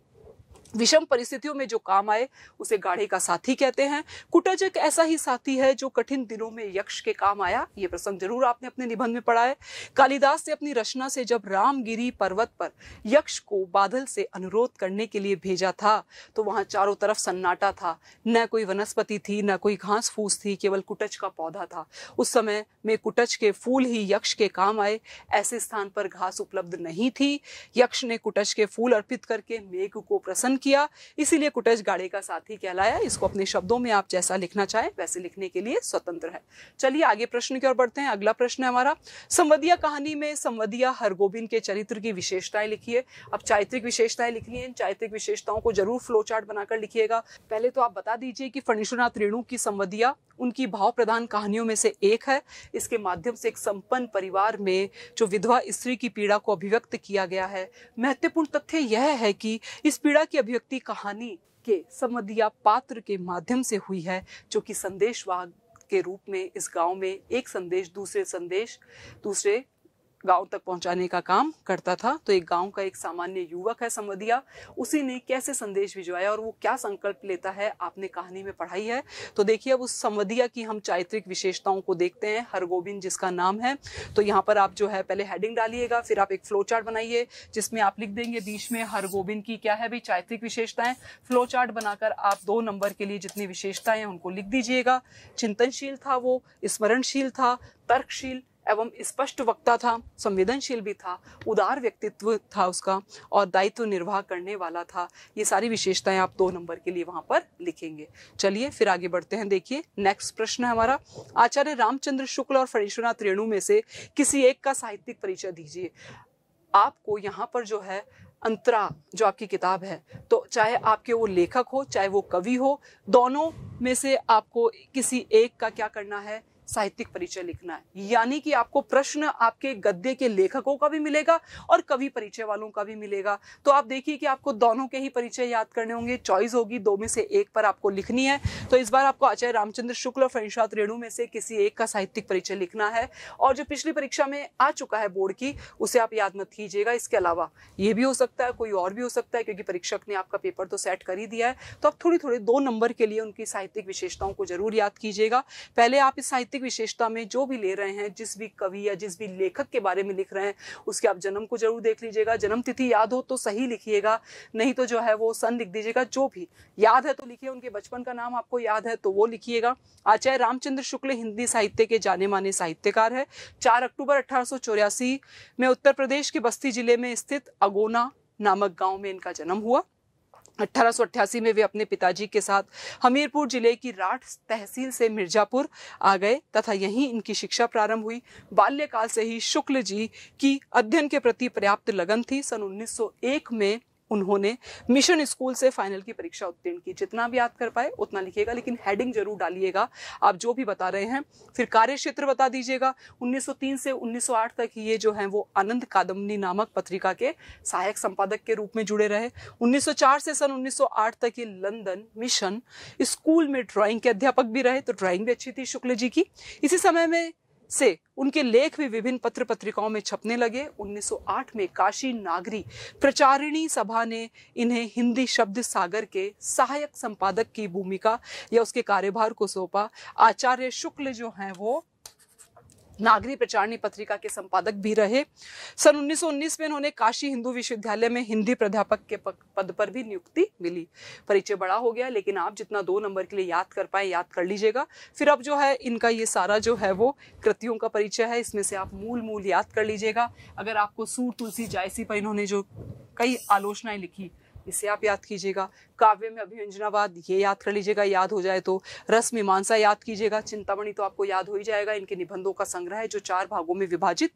विषम परिस्थितियों में जो काम आए उसे गाढ़े का साथी कहते हैं कुटज एक ऐसा ही साथी है जो कठिन दिनों में यक्ष के काम आया ये प्रसंग जरूर आपने अपने निबंध में पढ़ा है कालिदास ने अपनी रचना से जब रामगिरी पर्वत पर यक्ष को बादल से अनुरोध करने के लिए भेजा था तो वहां चारों तरफ सन्नाटा था न कोई वनस्पति थी न कोई घास फूस थी केवल कुटज का पौधा था उस समय में कुटज के फूल ही यक्ष के काम आए ऐसे स्थान पर घास उपलब्ध नहीं थी यक्ष ने कुटज के फूल अर्पित करके मेघ को प्रसन्न किया इसीलिए कुटेश गाड़े का साथी कहलाया इसको अपने शब्दों में आप जैसा लिखना चाहें वैसे लिखने के लिए स्वतंत्र है चलिए आगे प्रश्न की ओर बढ़ते हैं अगला प्रश्न है हमारा संवदिया कहानी में संवदिया हरगोबिंद के चरित्र की विशेषताएं लिखिए अब चारित्रिक विशेषताएं लिखनी है चारित्रिक विशेषताओं को जरूर फ्लो चार्ट बनाकर लिखिएगा पहले तो आप बता दीजिए कि फणीश्वरनाथ रेणु की संवदिया उनकी भाव प्रधान कहानियों में से एक है इसके माध्यम से एक संपन्न परिवार में जो विधवा स्त्री की पीड़ा को अभिव्यक्त किया गया है महत्वपूर्ण तथ्य यह है कि इस पीड़ा की अभिव्यक्ति कहानी के समदिया पात्र के माध्यम से हुई है जो कि संदेशवाग के रूप में इस गांव में एक संदेश दूसरे संदेश दूसरे गांव तक पहुंचाने का काम करता था तो एक गांव का एक सामान्य युवक है समदिया उसी ने कैसे संदेश भिजवाया और वो क्या संकल्प लेता है आपने कहानी में पढ़ाई है तो देखिए अब उस समदिया की हम चारित्रिक विशेषताओं को देखते हैं हरगोबिंद जिसका नाम है तो यहाँ पर आप जो है पहले हेडिंग डालिएगा फिर आप एक फ्लो चार्ट बनाइए जिसमें आप लिख देंगे बीच में हरगोबिंद की क्या है भाई चारित्रिक विशेषताएं फ्लो चार्ट बनाकर आप दो नंबर के लिए जितनी विशेषताएं उनको लिख दीजिएगा चिंतनशील था वो स्मरणशील था तर्कशील एवं स्पष्ट वक्ता था संवेदनशील भी था उदार व्यक्तित्व था उसका और दायित्व निर्वाह करने वाला था ये सारी विशेषताएं आप दो नंबर के लिए वहां पर लिखेंगे चलिए फिर आगे बढ़ते हैं देखिए नेक्स्ट प्रश्न है हमारा आचार्य रामचंद्र शुक्ल और फणेश्वरनाथ रेणु में से किसी एक का साहित्यिक परिचय दीजिए आपको यहाँ पर जो है अंतरा जो आपकी किताब है तो चाहे आपके वो लेखक हो चाहे वो कवि हो दोनों में से आपको किसी एक का क्या करना है साहित्यिक परिचय लिखना है यानी कि आपको प्रश्न आपके गद्य के लेखकों का भी मिलेगा और कवि परिचय वालों का भी मिलेगा तो आप देखिए कि आपको दोनों के ही परिचय याद करने होंगे चॉइस होगी दो में से एक पर आपको लिखनी है तो इस बार आपको आचार्य रामचंद्र शुक्ल और फंशात रेणु में से किसी एक का साहित्यिक परिचय लिखना है और जो पिछली परीक्षा में आ चुका है बोर्ड की उसे आप याद मत कीजिएगा इसके अलावा ये भी हो सकता है कोई और भी हो सकता है क्योंकि परीक्षक ने आपका पेपर तो सेट कर ही दिया है तो आप थोड़ी थोड़ी दो नंबर के लिए उनकी साहित्यिक विशेषताओं को जरूर याद कीजिएगा पहले आप इस साहित्य साहित्यिक विशेषता में जो भी ले रहे हैं जिस भी कवि या जिस भी लेखक के बारे में लिख रहे हैं उसके आप जन्म को जरूर देख लीजिएगा जन्म तिथि याद हो तो सही लिखिएगा नहीं तो जो है वो सन लिख दीजिएगा जो भी याद है तो लिखिए उनके बचपन का नाम आपको याद है तो वो लिखिएगा आचार्य रामचंद्र शुक्ल हिंदी साहित्य के जाने माने साहित्यकार है चार अक्टूबर अठारह में उत्तर प्रदेश के बस्ती जिले में स्थित अगोना नामक गांव में इनका जन्म हुआ अट्ठारह में वे अपने पिताजी के साथ हमीरपुर जिले की राठ तहसील से मिर्जापुर आ गए तथा यहीं इनकी शिक्षा प्रारंभ हुई बाल्यकाल से ही शुक्ल जी की अध्ययन के प्रति पर्याप्त लगन थी सन 1901 में उन्होंने मिशन स्कूल से फाइनल की परीक्षा उत्तीर्ण की जितना भी याद कर पाए उतना लिखिएगा लेकिन हेडिंग जरूर डालिएगा आप जो भी बता रहे हैं फिर कार्य क्षेत्र बता दीजिएगा 1903 से 1908 तक ये जो है वो आनंद कादम्बनी नामक पत्रिका के सहायक संपादक के रूप में जुड़े रहे 1904 से सन 1908 तक ये लंदन मिशन स्कूल में ड्राइंग के अध्यापक भी रहे तो ड्रॉइंग भी अच्छी थी शुक्ल जी की इसी समय में से उनके लेख भी विभिन्न पत्र पत्रिकाओं में छपने लगे 1908 में काशी नागरी प्रचारिणी सभा ने इन्हें हिंदी शब्द सागर के सहायक संपादक की भूमिका या उसके कार्यभार को सौंपा आचार्य शुक्ल जो हैं वो नागरी प्रचारणी पत्रिका के संपादक भी रहे सन 1919 में इन्होंने काशी हिंदू विश्वविद्यालय में हिंदी प्राध्यापक के पद पर भी नियुक्ति मिली परिचय बड़ा हो गया लेकिन आप जितना दो नंबर के लिए याद कर पाए याद कर लीजिएगा फिर अब जो है इनका ये सारा जो है वो कृतियों का परिचय है इसमें से आप मूल मूल याद कर लीजिएगा अगर आपको सूर तुलसी जायसी पर इन्होंने जो कई आलोचनाएं लिखी इसे आप याद कीजिएगा काव्य में अभिव्यंजनावाद ये याद कर लीजिएगा याद हो जाए तो रस मीमांसा याद कीजिएगा चिंतामणि तो आपको याद हो ही जाएगा इनके निबंधों का संग्रह है जो चार भागों में विभाजित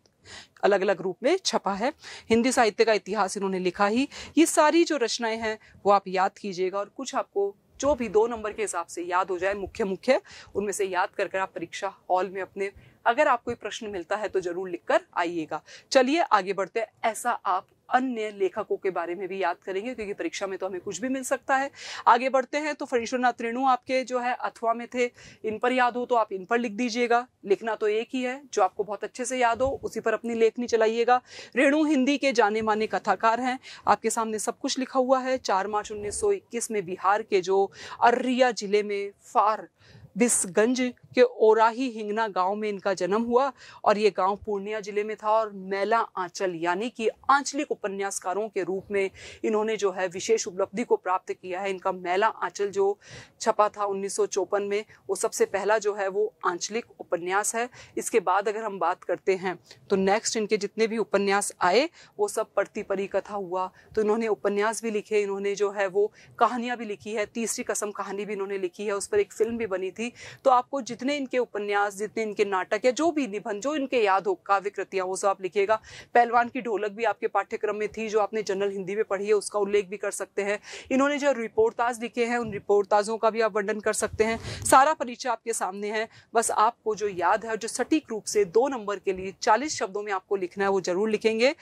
अलग अलग रूप में छपा है हिंदी साहित्य का इतिहास इन्होंने लिखा ही ये सारी जो रचनाएं हैं वो आप याद कीजिएगा और कुछ आपको जो भी दो नंबर के हिसाब से याद हो जाए मुख्य मुख्य उनमें से याद कर कर आप परीक्षा हॉल में अपने अगर आपको प्रश्न मिलता है तो जरूर लिखकर आइएगा चलिए आगे बढ़ते हैं ऐसा आप अन्य लेखकों के बारे में भी याद करेंगे क्योंकि परीक्षा में तो हमें कुछ भी मिल सकता है आगे बढ़ते हैं तो फणीश्वरनाथ रेणु आपके जो है अथवा में थे इन पर याद हो तो आप इन पर लिख दीजिएगा लिखना तो एक ही है जो आपको बहुत अच्छे से याद हो उसी पर अपनी लेखनी चलाइएगा रेणु हिंदी के जाने माने कथाकार हैं आपके सामने सब कुछ लिखा हुआ है चार मार्च उन्नीस में बिहार के जो अररिया जिले में फार बिसगंज के ओराही हिंगना गांव में इनका जन्म हुआ और ये गांव पूर्णिया जिले में था और मेला आंचल यानी कि आंचलिक उपन्यासकारों के रूप में इन्होंने जो है विशेष उपलब्धि को प्राप्त किया है इनका मेला आंचल जो छपा था उन्नीस में वो सबसे पहला जो है वो आंचलिक उपन्यास है इसके बाद अगर हम बात करते हैं तो नेक्स्ट इनके जितने भी उपन्यास आए वो सब पड़ती परी कथा हुआ तो इन्होंने उपन्यास भी लिखे इन्होंने जो है वो कहानियां भी लिखी है तीसरी कसम कहानी भी इन्होंने लिखी है उस पर एक फिल्म भी बनी थी तो आपको जितने इनके उपन्यास जितने इनके नाटक या जो भी निबंध जो इनके याद हो काव्य कृतियाँ वो सब आप लिखिएगा पहलवान की ढोलक भी आपके पाठ्यक्रम में थी जो आपने जनरल हिंदी में पढ़ी है उसका उल्लेख भी कर सकते हैं इन्होंने जो रिपोर्टाज लिखे हैं उन रिपोर्टाजों का भी आप वर्णन कर सकते हैं सारा परिचय आपके सामने है बस आपको जो याद है जो सटीक रूप से दो नंबर के लिए चालीस शब्दों में आपको लिखना है वो जरूर लिखेंगे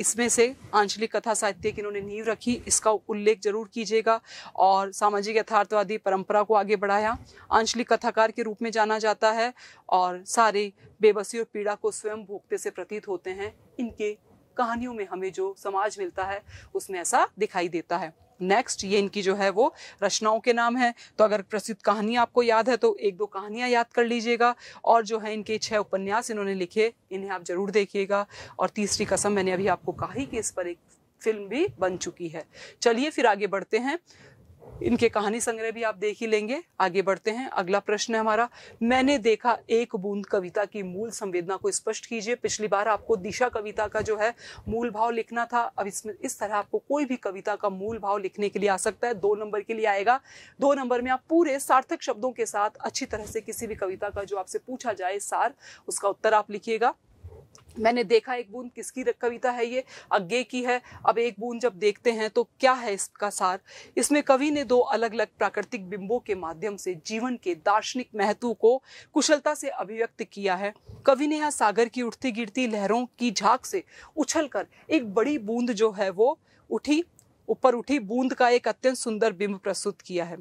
इसमें से आंचलिक कथा साहित्य की इन्होंने नींव रखी इसका उल्लेख जरूर कीजिएगा और सामाजिक यथार्थवादी परंपरा को आगे बढ़ाया आंचलिक कथाकार के रूप में जाना जाता है और सारे बेबसी और पीड़ा को स्वयं भोगते से प्रतीत होते हैं इनके कहानियों में हमें जो समाज मिलता है उसमें ऐसा दिखाई देता है नेक्स्ट ये इनकी जो है वो रचनाओं के नाम है तो अगर प्रसिद्ध कहानी आपको याद है तो एक दो कहानियां याद कर लीजिएगा और जो है इनके छह उपन्यास इन्होंने लिखे इन्हें आप ज़रूर देखिएगा और तीसरी कसम मैंने अभी आपको कहा ही कि इस पर एक फिल्म भी बन चुकी है चलिए फिर आगे बढ़ते हैं इनके कहानी संग्रह भी आप देख ही लेंगे आगे बढ़ते हैं अगला प्रश्न है हमारा मैंने देखा एक बूंद कविता की मूल संवेदना को स्पष्ट कीजिए पिछली बार आपको दिशा कविता का जो है मूल भाव लिखना था अब इसमें इस तरह आपको कोई भी कविता का मूल भाव लिखने के लिए आ सकता है दो नंबर के लिए आएगा दो नंबर में आप पूरे सार्थक शब्दों के साथ अच्छी तरह से किसी भी कविता का जो आपसे पूछा जाए सार उसका उत्तर आप लिखिएगा मैंने देखा एक बूंद किसकी कविता है ये अज्ञे की है अब एक बूंद जब देखते हैं तो क्या है इसका सार इसमें कवि ने दो अलग अलग प्राकृतिक बिंबों के माध्यम से जीवन के दार्शनिक महत्व को कुशलता से अभिव्यक्त किया है कवि ने यहाँ सागर की उठती गिरती लहरों की झाक से उछल कर एक बड़ी बूंद जो है वो उठी ऊपर उठी बूंद का एक अत्यंत सुंदर बिंब प्रस्तुत किया है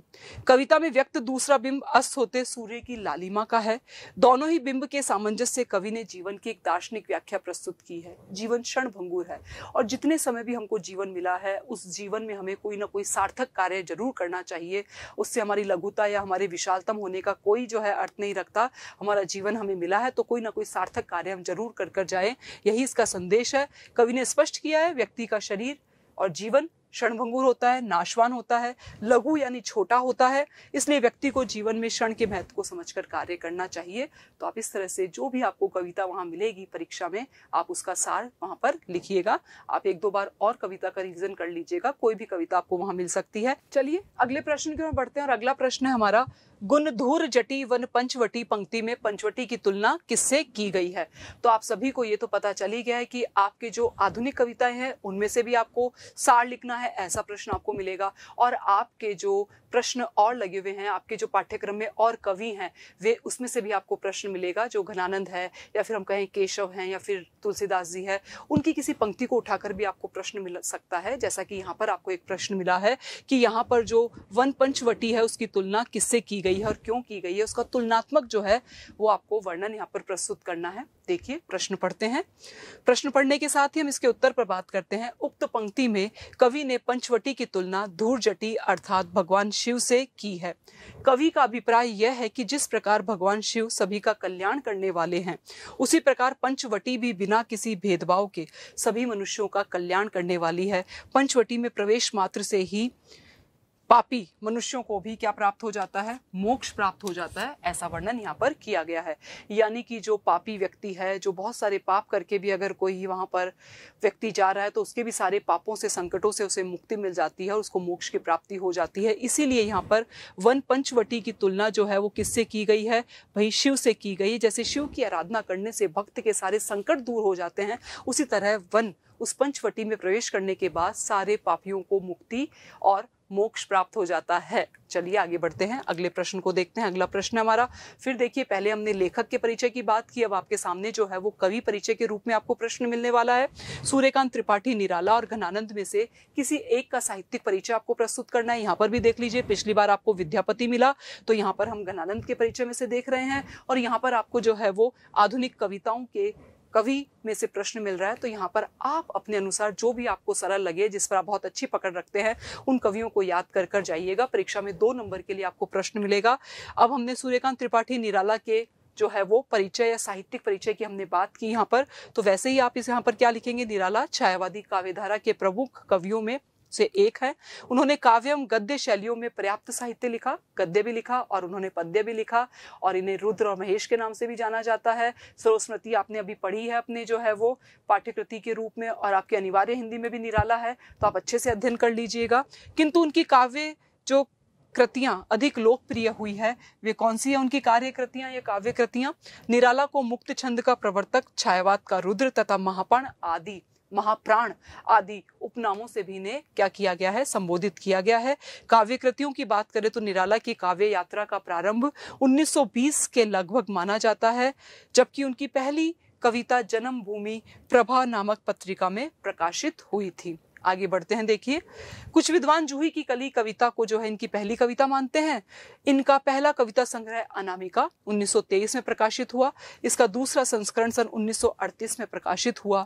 कविता में व्यक्त दूसरा बिंब अस्त होते सूर्य की लालिमा का है दोनों ही बिंब के सामंजस्य कवि ने जीवन की एक दार्शनिक व्याख्या प्रस्तुत की है जीवन क्षण भंगुर है और जितने समय भी हमको जीवन मिला है उस जीवन में हमें कोई ना कोई सार्थक कार्य जरूर करना चाहिए उससे हमारी लघुता या हमारे विशालतम होने का कोई जो है अर्थ नहीं रखता हमारा जीवन हमें मिला है तो कोई ना कोई सार्थक कार्य हम जरूर कर कर जाए यही इसका संदेश है कवि ने स्पष्ट किया है व्यक्ति का शरीर और जीवन क्षणभंगुर होता है नाशवान होता है लघु यानी छोटा होता है इसलिए व्यक्ति को जीवन में क्षण के महत्व को समझकर कार्य करना चाहिए तो आप इस तरह से जो भी आपको कविता वहां मिलेगी परीक्षा में आप उसका सार वहां पर लिखिएगा आप एक दो बार और कविता का रिविजन कर लीजिएगा कोई भी कविता आपको वहां मिल सकती है चलिए अगले प्रश्न की ओर बढ़ते हैं और अगला प्रश्न है हमारा गुणधूर जटी वन पंचवटी पंक्ति में पंचवटी की तुलना किससे की गई है तो आप सभी को ये तो पता चल ही गया है कि आपके जो आधुनिक कविताएं हैं उनमें से भी आपको सार लिखना है ऐसा प्रश्न आपको मिलेगा और आपके जो प्रश्न और लगे हुए हैं आपके जो पाठ्यक्रम में और कवि हैं वे उसमें से भी आपको प्रश्न मिलेगा जो घनानंद है या फिर हम कहें केशव हैं या फिर तुलसीदास जी है उनकी किसी पंक्ति को उठाकर भी आपको प्रश्न मिल सकता है जैसा कि यहाँ पर आपको एक प्रश्न मिला है कि यहाँ पर जो वन पंचवटी है उसकी तुलना किससे की गई है और क्यों की गई है उसका तुलनात्मक जो है वो आपको वर्णन यहाँ पर प्रस्तुत करना है देखिए प्रश्न पढ़ते हैं प्रश्न पढ़ने के साथ ही हम इसके उत्तर पर बात करते हैं उक्त पंक्ति में कवि ने पंचवटी की तुलना धूर जटी अर्थात भगवान शिव से की है कवि का अभिप्राय यह है कि जिस प्रकार भगवान शिव सभी का कल्याण करने वाले हैं उसी प्रकार पंचवटी भी बिना किसी भेदभाव के सभी मनुष्यों का कल्याण करने वाली है पंचवटी में प्रवेश मात्र से ही पापी मनुष्यों को भी क्या प्राप्त हो जाता है मोक्ष प्राप्त हो जाता है ऐसा वर्णन यहाँ पर किया गया है यानी कि जो पापी व्यक्ति है जो बहुत सारे पाप करके भी अगर कोई वहाँ पर व्यक्ति जा रहा है तो उसके भी सारे पापों से संकटों से उसे मुक्ति मिल जाती है और उसको मोक्ष की प्राप्ति हो जाती है इसीलिए यहाँ पर वन पंचवटी की तुलना जो है वो किससे की गई है भाई शिव से की गई है जैसे शिव की आराधना करने से भक्त के सारे संकट दूर हो जाते हैं उसी तरह वन उस पंचवटी में प्रवेश करने के बाद सारे पापियों को मुक्ति और मोक्ष प्राप्त हो जाता है चलिए आगे बढ़ते हैं अगले प्रश्न को देखते हैं अगला प्रश्न हमारा फिर देखिए पहले हमने लेखक के परिचय की बात की अब आपके सामने जो है वो कवि परिचय के रूप में आपको प्रश्न मिलने वाला है सूर्यकांत त्रिपाठी निराला और घनानंद में से किसी एक का साहित्यिक परिचय आपको प्रस्तुत करना है यहाँ पर भी देख लीजिए पिछली बार आपको विद्यापति मिला तो यहाँ पर हम घनानंद के परिचय में से देख रहे हैं और यहाँ पर आपको जो है वो आधुनिक कविताओं के कवि में से प्रश्न मिल रहा है तो यहाँ पर आप अपने अनुसार जो भी आपको सरल लगे जिस पर आप बहुत अच्छी पकड़ रखते हैं उन कवियों को याद कर कर जाइएगा परीक्षा में दो नंबर के लिए आपको प्रश्न मिलेगा अब हमने सूर्यकांत त्रिपाठी निराला के जो है वो परिचय या साहित्यिक परिचय की हमने बात की यहाँ पर तो वैसे ही आप इस यहाँ पर क्या लिखेंगे निराला छायावादी काव्यधारा के प्रमुख कवियों में से एक है उन्होंने काव्यम गद्य शैलियों में पर्याप्त साहित्य लिखा गद्य भी लिखा और उन्होंने पद्य भी लिखा और इन्हें रुद्र और महेश के नाम से भी जाना जाता है सरोस्मृति आपने अभी पढ़ी है अपने जो है वो पाठ्यकृति के रूप में और आपके अनिवार्य हिंदी में भी निराला है तो आप अच्छे से अध्ययन कर लीजिएगा किंतु उनकी काव्य जो कृतियां अधिक लोकप्रिय हुई है वे कौन सी है उनकी कार्य कृतियां या काव्य कृतियां निराला को मुक्त छंद का प्रवर्तक छायावाद का रुद्र तथा महापण आदि महाप्राण आदि उपनामों से भी इन्हें क्या किया गया है संबोधित किया गया है काव्य कृतियों की बात करें तो निराला की काव्य यात्रा का प्रारंभ 1920 के लगभग माना जाता है जबकि उनकी पहली कविता जन्मभूमि प्रभा नामक पत्रिका में प्रकाशित हुई थी आगे बढ़ते हैं देखिए कुछ विद्वान जूही की कली कविता को जो है इनकी पहली कविता मानते हैं इनका पहला कविता संग्रह अनामिका 1923 में प्रकाशित हुआ इसका दूसरा संस्करण सन 1938 में प्रकाशित हुआ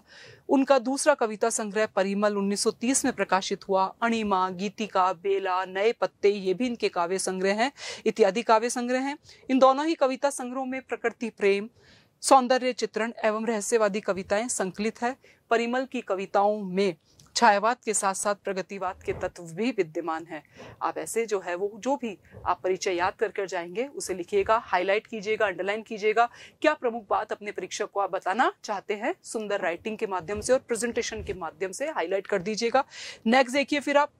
उनका दूसरा कविता संग्रह परिमल 1930 में प्रकाशित हुआ अणिमा गीतिका बेला नए पत्ते ये भी इनके काव्य संग्रह हैं इत्यादि काव्य संग्रह हैं इन दोनों ही कविता संग्रहों में प्रकृति प्रेम सौंदर्य चित्रण एवं रहस्यवादी कविताएं संकलित है परिमल की कविताओं में छायावाद के साथ साथ प्रगतिवाद के तत्व भी विद्यमान है आप ऐसे जो है वो जो भी आप परिचय याद कर कर जाएंगे उसे लिखिएगा हाईलाइट कीजिएगा अंडरलाइन कीजिएगा क्या प्रमुख बात अपने परीक्षक को आप बताना चाहते हैं सुंदर राइटिंग के माध्यम से और प्रेजेंटेशन के माध्यम से हाईलाइट कर दीजिएगा नेक्स्ट देखिए फिर आप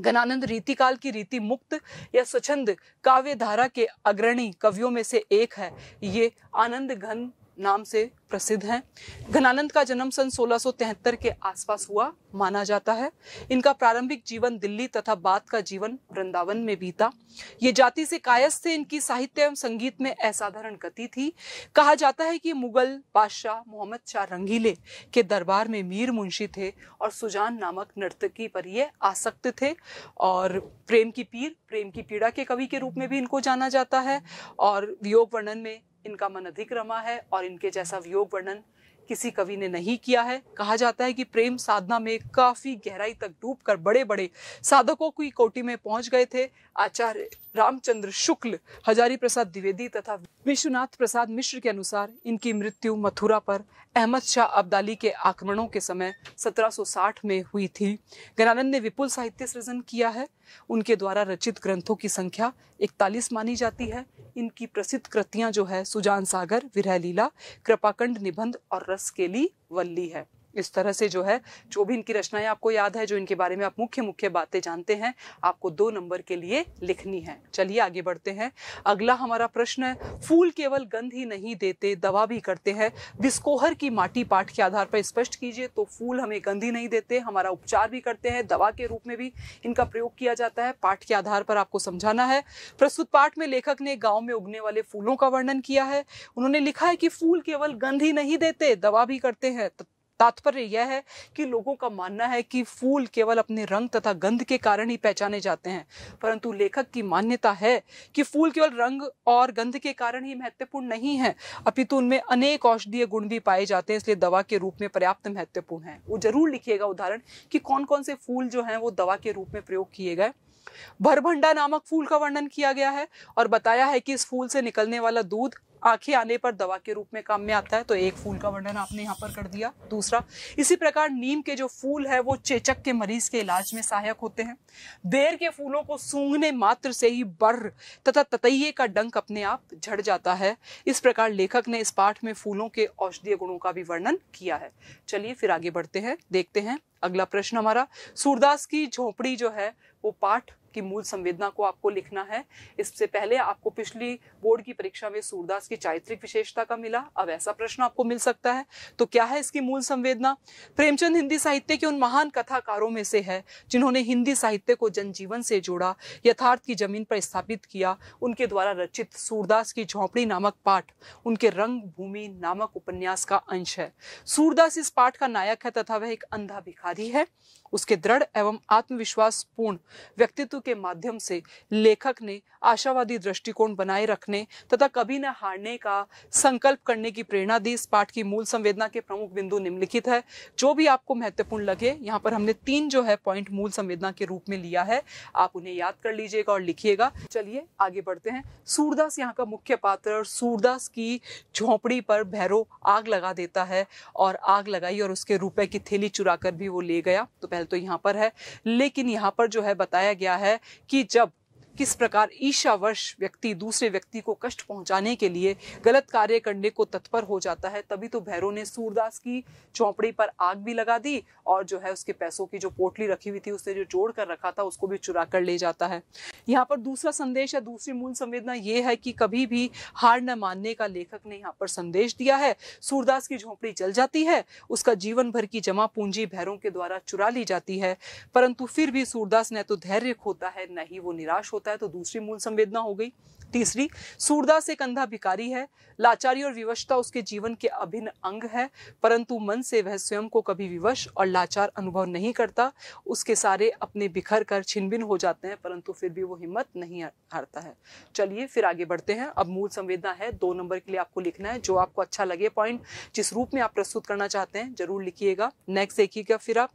गणानंद रीतिकाल की रीति मुक्त या स्वच्छंद काव्य धारा के अग्रणी कवियों में से एक है ये आनंद घन नाम से प्रसिद्ध हैं घनानंद का जन्म सन 1673 के आसपास हुआ माना जाता है इनका प्रारंभिक जीवन दिल्ली तथा बाद का जीवन वृंदावन में बीता ये जाति से कायस थे इनकी साहित्य एवं संगीत में असाधारण गति थी कहा जाता है कि मुगल बादशाह मोहम्मद शाह रंगीले के दरबार में मीर मुंशी थे और सुजान नामक नर्तकी पर ये आसक्त थे और प्रेम की पीर प्रेम की पीड़ा के कवि के रूप में भी इनको जाना जाता है और वियोग वर्णन में इनका मन अधिक रमा है और इनके जैसा वियोग वर्णन किसी कवि ने नहीं किया है कहा जाता है कि प्रेम साधना में काफी गहराई तक डूब कर बड़े बड़े साधकों की कोटि में पहुंच गए थे आचार्य रामचंद्र शुक्ल हजारी प्रसाद द्विवेदी तथा विश्वनाथ प्रसाद मिश्र के अनुसार इनकी मृत्यु मथुरा पर अहमद शाह अब्दाली के आक्रमणों के समय 1760 में हुई थी गणानंद ने विपुल साहित्य सृजन किया है उनके द्वारा रचित ग्रंथों की संख्या इकतालीस मानी जाती है इनकी प्रसिद्ध कृतियां जो है सुजान सागर विरह लीला कृपाकंड निबंध और रस केली वल्ली है इस तरह से जो है जो भी इनकी रचनाएं आपको याद है जो इनके बारे में आप मुख्य मुख्य बातें जानते हैं आपको दो नंबर के लिए लिखनी है चलिए आगे बढ़ते हैं अगला हमारा प्रश्न है फूल केवल गंध ही नहीं देते दवा भी करते हैं विस्कोहर की माटी पाठ के आधार पर स्पष्ट कीजिए तो फूल हमें गंध ही नहीं देते हमारा उपचार भी करते हैं दवा के रूप में भी इनका प्रयोग किया जाता है पाठ के आधार पर आपको समझाना है प्रस्तुत पाठ में लेखक ने गाँव में उगने वाले फूलों का वर्णन किया है उन्होंने लिखा है कि फूल केवल गंध ही नहीं देते दवा भी करते हैं तात्पर्य यह है कि लोगों का मानना है कि फूल केवल अपने रंग तथा गंध के कारण ही पहचाने जाते हैं परंतु लेखक की मान्यता है कि फूल केवल रंग और गंध के कारण ही महत्वपूर्ण नहीं है अपितु उनमें अनेक औषधीय गुण भी पाए जाते हैं इसलिए दवा के रूप में पर्याप्त महत्वपूर्ण है वो जरूर लिखिएगा उदाहरण कि कौन कौन से फूल जो हैं वो दवा के रूप में प्रयोग किए गए भरभंडा नामक फूल का वर्णन किया गया है और बताया है कि इस फूल से निकलने वाला दूध आंखें आने पर दवा के रूप में काम में आता है तो एक फूल का वर्णन आपने यहाँ पर कर दिया दूसरा इसी प्रकार नीम के जो फूल है वो चेचक के मरीज के इलाज में सहायक होते हैं बेर के फूलों को सूंघने मात्र से ही बर्र तथा ततये का डंक अपने आप झड़ जाता है इस प्रकार लेखक ने इस पाठ में फूलों के औषधीय गुणों का भी वर्णन किया है चलिए फिर आगे बढ़ते हैं देखते हैं अगला प्रश्न हमारा सूरदास की झोपड़ी जो है o part की मूल संवेदना को आपको लिखना है इससे पहले आपको पिछली बोर्ड की परीक्षा में सूरदास की चारित्रिक विशेषता का मिला अब ऐसा प्रश्न आपको मिल सकता है तो क्या है इसकी मूल संवेदना प्रेमचंद हिंदी साहित्य के उन महान कथाकारों में से है जिन्होंने हिंदी साहित्य को जनजीवन से जोड़ा यथार्थ की जमीन पर स्थापित किया उनके द्वारा रचित सूरदास की झोंपड़ी नामक पाठ उनके रंग भूमि नामक उपन्यास का अंश है सूरदास इस पाठ का नायक है तथा वह एक अंधा भिखारी है उसके दृढ़ एवं आत्मविश्वास पूर्ण व्यक्तित्व के माध्यम से लेखक ने आशावादी दृष्टिकोण बनाए रखने तथा कभी न हारने का संकल्प करने की प्रेरणा दी इस पाठ की मूल संवेदना के प्रमुख बिंदु निम्नलिखित है जो भी आपको महत्वपूर्ण लगे यहाँ पर हमने तीन जो है पॉइंट मूल संवेदना के रूप में लिया है आप उन्हें याद कर लीजिएगा और लिखिएगा चलिए आगे बढ़ते हैं सूरदास यहाँ का मुख्य पात्र और सूरदास की झोंपड़ी पर भैरव आग लगा देता है और आग लगाई और उसके रुपए की थैली चुरा भी वो ले गया तो पहले तो यहाँ पर है लेकिन यहाँ पर जो है बताया गया है है कि जब किस प्रकार ईशावश व्यक्ति दूसरे व्यक्ति को कष्ट पहुंचाने के लिए गलत कार्य करने को तत्पर हो जाता है तभी तो भैरव ने सूरदास की चौपड़ी पर आग भी लगा दी और जो है उसके पैसों की जो पोटली रखी हुई थी उसने जो जोड़ कर रखा था उसको भी चुरा कर ले जाता है यहाँ पर दूसरा संदेश या दूसरी मूल संवेदना ये है कि कभी भी हार न मानने का लेखक ने यहाँ पर संदेश दिया है सूरदास की झोंपड़ी जल जाती है उसका जीवन भर की जमा पूंजी भैरों के द्वारा चुरा ली जाती है परंतु फिर भी सूरदास न तो धैर्य खोता है न ही वो निराश होता होता है तो दूसरी मूल संवेदना हो गई तीसरी सूरदास एक अंधा भिकारी है लाचारी और विवशता उसके जीवन के अभिन्न अंग है परंतु मन से वह स्वयं को कभी विवश और लाचार अनुभव नहीं करता उसके सारे अपने बिखर कर छिनभिन हो जाते हैं परंतु फिर भी वो हिम्मत नहीं हारता है चलिए फिर आगे बढ़ते हैं अब मूल संवेदना है दो नंबर के लिए आपको लिखना है जो आपको अच्छा लगे पॉइंट जिस रूप में आप प्रस्तुत करना चाहते हैं जरूर लिखिएगा नेक्स्ट देखिएगा फिर आप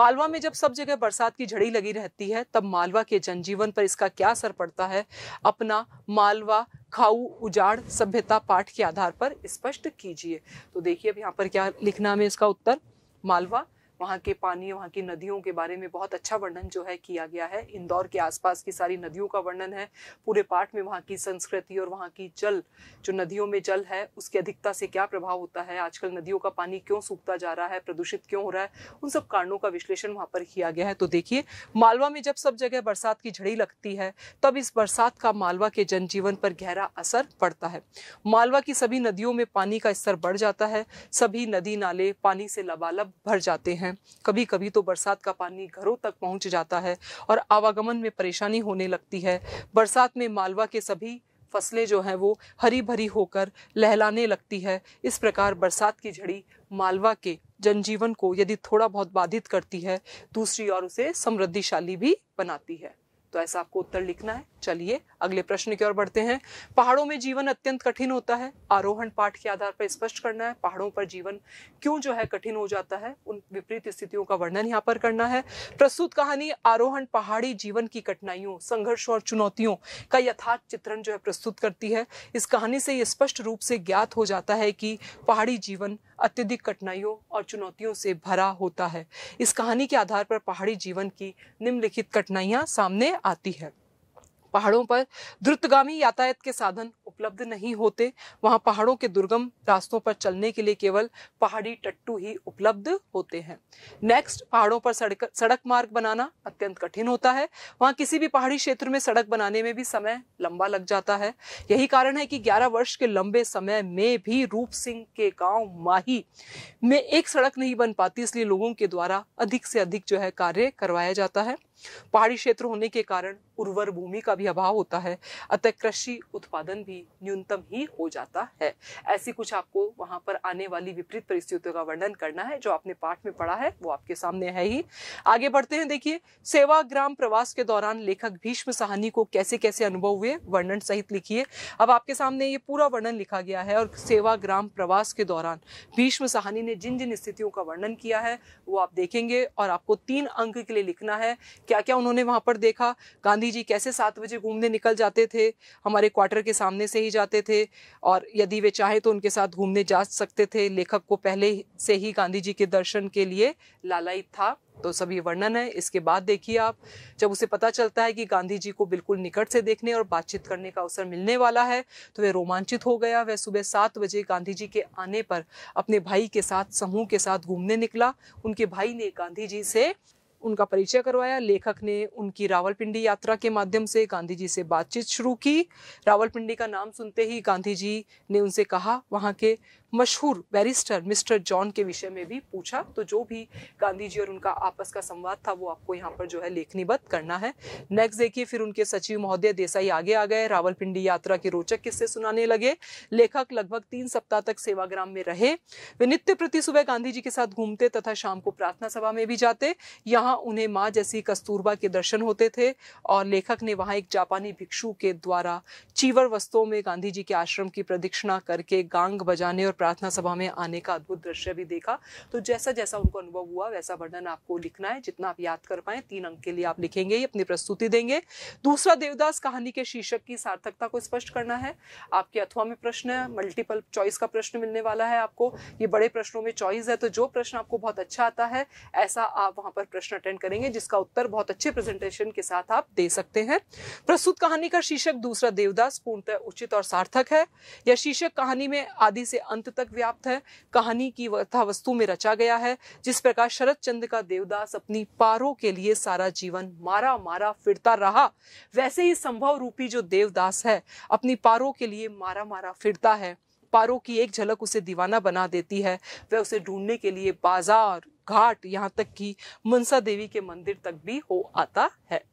मालवा में जब सब जगह बरसात की झड़ी लगी रहती है तब मालवा के जनजीवन पर इसका क्या असर पड़ता है अपना मालवा खाऊ उजाड़ सभ्यता पाठ के आधार पर स्पष्ट कीजिए तो देखिए अब यहाँ पर क्या लिखना हमें इसका उत्तर मालवा वहाँ के पानी वहाँ की नदियों के बारे में बहुत अच्छा वर्णन जो है किया गया है इंदौर के आसपास की सारी नदियों का वर्णन है पूरे पाठ में वहाँ की संस्कृति और वहाँ की जल जो नदियों में जल है उसकी अधिकता से क्या प्रभाव होता है आजकल नदियों का पानी क्यों सूखता जा रहा है प्रदूषित क्यों हो रहा है उन सब कारणों का विश्लेषण वहाँ पर किया गया है तो देखिए मालवा में जब सब जगह बरसात की झड़ी लगती है तब इस बरसात का मालवा के जनजीवन पर गहरा असर पड़ता है मालवा की सभी नदियों में पानी का स्तर बढ़ जाता है सभी नदी नाले पानी से लबालब भर जाते हैं हैं कभी कभी तो बरसात का पानी घरों तक पहुंच जाता है और आवागमन में परेशानी होने लगती है बरसात में मालवा के सभी फसलें जो हैं वो हरी भरी होकर लहलाने लगती है इस प्रकार बरसात की झड़ी मालवा के जनजीवन को यदि थोड़ा बहुत बाधित करती है दूसरी ओर उसे समृद्धिशाली भी बनाती है तो ऐसा आपको उत्तर लिखना है चलिए अगले प्रश्न की ओर बढ़ते हैं पहाड़ों में जीवन अत्यंत कठिन होता है आरोहण पाठ के आधार पर स्पष्ट करना है पहाड़ों पर जीवन क्यों जो है कठिन हो जाता है उन विपरीत स्थितियों का वर्णन यहाँ पर करना है प्रस्तुत कहानी आरोहण पहाड़ी जीवन की कठिनाइयों संघर्षों और चुनौतियों का यथार्थ चित्रण जो है प्रस्तुत करती है इस कहानी से ये स्पष्ट रूप से ज्ञात हो जाता है कि पहाड़ी जीवन अत्यधिक कठिनाइयों और चुनौतियों से भरा होता है इस कहानी के आधार पर पहाड़ी जीवन की निम्नलिखित कठिनाइयाँ सामने आती है पहाड़ों पर द्रुतगामी यातायात के साधन उपलब्ध नहीं होते वहां पहाड़ों के दुर्गम रास्तों पर चलने के लिए केवल पहाड़ी टट्टू ही उपलब्ध होते हैं नेक्स्ट पहाड़ों पर सड़क सड़क मार्ग बनाना अत्यंत कठिन होता है वहां किसी भी पहाड़ी क्षेत्र में सड़क बनाने में भी समय लंबा लग जाता है यही कारण है कि ग्यारह वर्ष के लंबे समय में भी रूप सिंह के गाँव माही में एक सड़क नहीं बन पाती इसलिए लोगों के द्वारा अधिक से अधिक जो है कार्य करवाया जाता है पहाड़ी क्षेत्र होने के कारण उर्वर भूमि का भी अभाव होता है अतः कृषि उत्पादन भी न्यूनतम ही हो जाता है ऐसी कुछ आपको वहां पर आने वाली विपरीत परिस्थितियों का वर्णन करना है जो आपने पाठ में पढ़ा है वो आपके सामने है ही आगे बढ़ते हैं देखिए सेवाग्राम प्रवास के दौरान लेखक भीष्म साहनी को कैसे कैसे अनुभव हुए वर्णन सहित लिखिए अब आपके सामने ये पूरा वर्णन लिखा गया है और सेवाग्राम प्रवास के दौरान भीष्म साहनी ने जिन जिन स्थितियों का वर्णन किया है वो आप देखेंगे और आपको तीन अंक के लिए लिखना है क्या क्या उन्होंने वहाँ पर देखा गांधी जी कैसे सात बजे घूमने निकल जाते थे हमारे क्वार्टर के सामने से ही जाते थे और यदि वे चाहे तो उनके साथ घूमने जा सकते थे लेखक को पहले से ही गांधी जी के दर्शन के लिए लालयित था तो सब ये वर्णन है इसके बाद देखिए आप जब उसे पता चलता है कि गांधी जी को बिल्कुल निकट से देखने और बातचीत करने का अवसर मिलने वाला है तो वह रोमांचित हो गया वह सुबह सात बजे गांधी जी के आने पर अपने भाई के साथ समूह के साथ घूमने निकला उनके भाई ने गांधी जी से उनका परिचय करवाया लेखक ने उनकी रावलपिंडी यात्रा के माध्यम से गांधी जी से बातचीत शुरू की रावलपिंडी का नाम सुनते ही गांधी जी ने उनसे कहा वहाँ के मशहूर बैरिस्टर मिस्टर जॉन के विषय में भी पूछा तो जो भी गांधी जी और उनका आपस का संवाद था वो आपको यहाँ पर जो है लेखनीबद्ध करना है नेक्स्ट देखिए फिर उनके सचिव महोदय देसाई आगे आ गए रावलपिंडी यात्रा के रोचक किस्से सुनाने लगे लेखक लगभग तीन सप्ताह तक सेवाग्राम में रहे वे नित्य प्रति सुबह गांधी जी के साथ घूमते तथा शाम को प्रार्थना सभा में भी जाते यहाँ उन्हें माँ जैसी कस्तूरबा के दर्शन होते थे और लेखक ने वहाँ एक जापानी भिक्षु के द्वारा चीवर वस्तुओं में गांधी जी के आश्रम की प्रदीक्षिणा करके गांग बजाने और प्रार्थना सभा में आने का अद्भुत दृश्य भी देखा तो जैसा जैसा उनको अनुभव हुआ वैसा वर्णन आपको लिखना है जितना आप याद कर पाए तीन अंक के लिए आप लिखेंगे अपनी प्रस्तुति देंगे दूसरा देवदास कहानी के शीर्षक की सार्थकता को स्पष्ट करना है आपके अथवा में प्रश्न मल्टीपल चॉइस का प्रश्न मिलने वाला है आपको ये बड़े प्रश्नों में चॉइस है तो जो प्रश्न आपको बहुत अच्छा आता है ऐसा आप वहां पर प्रश्न अटेंड करेंगे जिसका उत्तर बहुत अच्छे प्रेजेंटेशन के साथ आप दे सकते हैं प्रस्तुत कहानी का शीर्षक दूसरा देवदास पूर्णतः उचित और सार्थक है यह शीर्षक कहानी में आदि से अंत अंत तक व्याप्त है कहानी की कथा वस्तु में रचा गया है जिस प्रकार शरद चंद्र का देवदास अपनी पारों के लिए सारा जीवन मारा मारा फिरता रहा वैसे ही संभव रूपी जो देवदास है अपनी पारों के लिए मारा मारा फिरता है पारों की एक झलक उसे दीवाना बना देती है वह उसे ढूंढने के लिए बाजार घाट यहाँ तक कि मनसा देवी के मंदिर तक भी हो आता है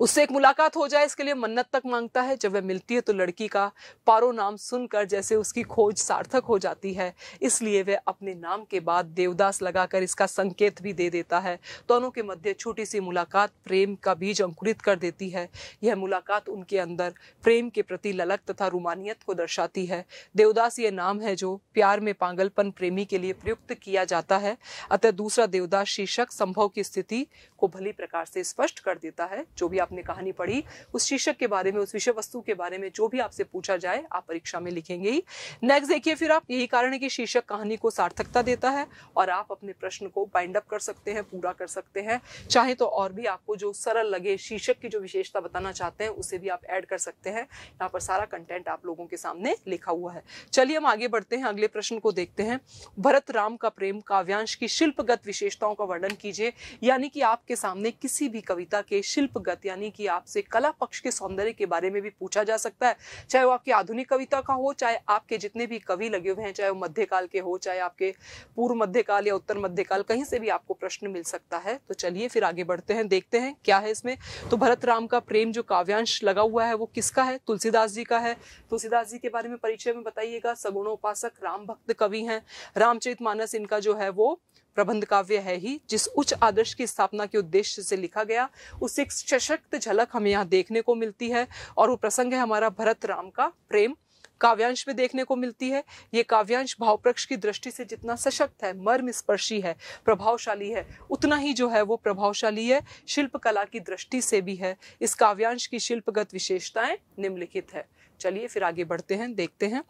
उससे एक मुलाकात हो जाए इसके लिए मन्नत तक मांगता है जब वह मिलती है तो लड़की का पारो नाम सुनकर जैसे उसकी खोज सार्थक हो जाती है इसलिए वह अपने नाम के बाद देवदास लगाकर इसका संकेत भी दे देता है दोनों के मध्य छोटी सी मुलाकात प्रेम का बीज अंकुरित कर देती है यह मुलाकात उनके अंदर प्रेम के प्रति ललक तथा रूमानियत को दर्शाती है देवदास ये नाम है जो प्यार में पागलपन प्रेमी के लिए प्रयुक्त किया जाता है अतः दूसरा देवदास शीर्षक संभव की स्थिति को भली प्रकार से स्पष्ट कर देता है जो भी आपने कहानी पढ़ी उस शीर्षक के बारे में उस विषय वस्तु के बारे में जो भी आपसे पूछा जाए आप परीक्षा में लिखेंगे ही नेक्स्ट देखिए फिर आप यही कारण है कि शीर्षक कहानी को सार्थकता देता है और आप अपने प्रश्न को बाइंड अप कर सकते हैं पूरा कर सकते हैं चाहे तो और भी आपको जो सरल लगे शीर्षक की जो विशेषता बताना चाहते हैं उसे भी आप ऐड कर सकते हैं यहाँ पर सारा कंटेंट आप लोगों के सामने लिखा हुआ है चलिए हम आगे बढ़ते हैं अगले प्रश्न को देखते हैं भरत राम का प्रेम काव्यांश की शिल्पगत विशेषताओं का वर्णन कीजिए यानी कि आपके सामने किसी भी कविता के शिल्प गत यानी कि आपसे कला पक्ष के सौंदर्य के बारे में भी पूछा जा सकता है चाहे वो आपकी आधुनिक कविता का हो चाहे आपके जितने भी कवि लगे हुए हैं चाहे वो मध्यकाल के हो चाहे आपके पूर्व मध्यकाल या उत्तर मध्यकाल कहीं से भी आपको प्रश्न मिल सकता है तो चलिए फिर आगे बढ़ते हैं देखते हैं क्या है इसमें तो भरत राम का प्रेम जो काव्यांश लगा हुआ है वो किसका है तुलसीदास जी का है तुलसीदास जी के बारे में परिचय में बताइएगा सगुणोपासक राम भक्त कवि हैं रामचरित मानस इनका जो है वो प्रबंध काव्य है ही जिस उच्च आदर्श की स्थापना के उद्देश्य से लिखा गया उससे एक सशक्त झलक हमें यहाँ देखने को मिलती है और वो प्रसंग है हमारा भरत राम का प्रेम काव्यांश में देखने को मिलती है ये काव्यांश भावप्रक्ष की दृष्टि से जितना सशक्त है मर्म स्पर्शी है प्रभावशाली है उतना ही जो है वो प्रभावशाली है शिल्प कला की दृष्टि से भी है इस काव्यांश की शिल्पगत विशेषताएं निम्नलिखित है चलिए फिर आगे बढ़ते हैं देखते हैं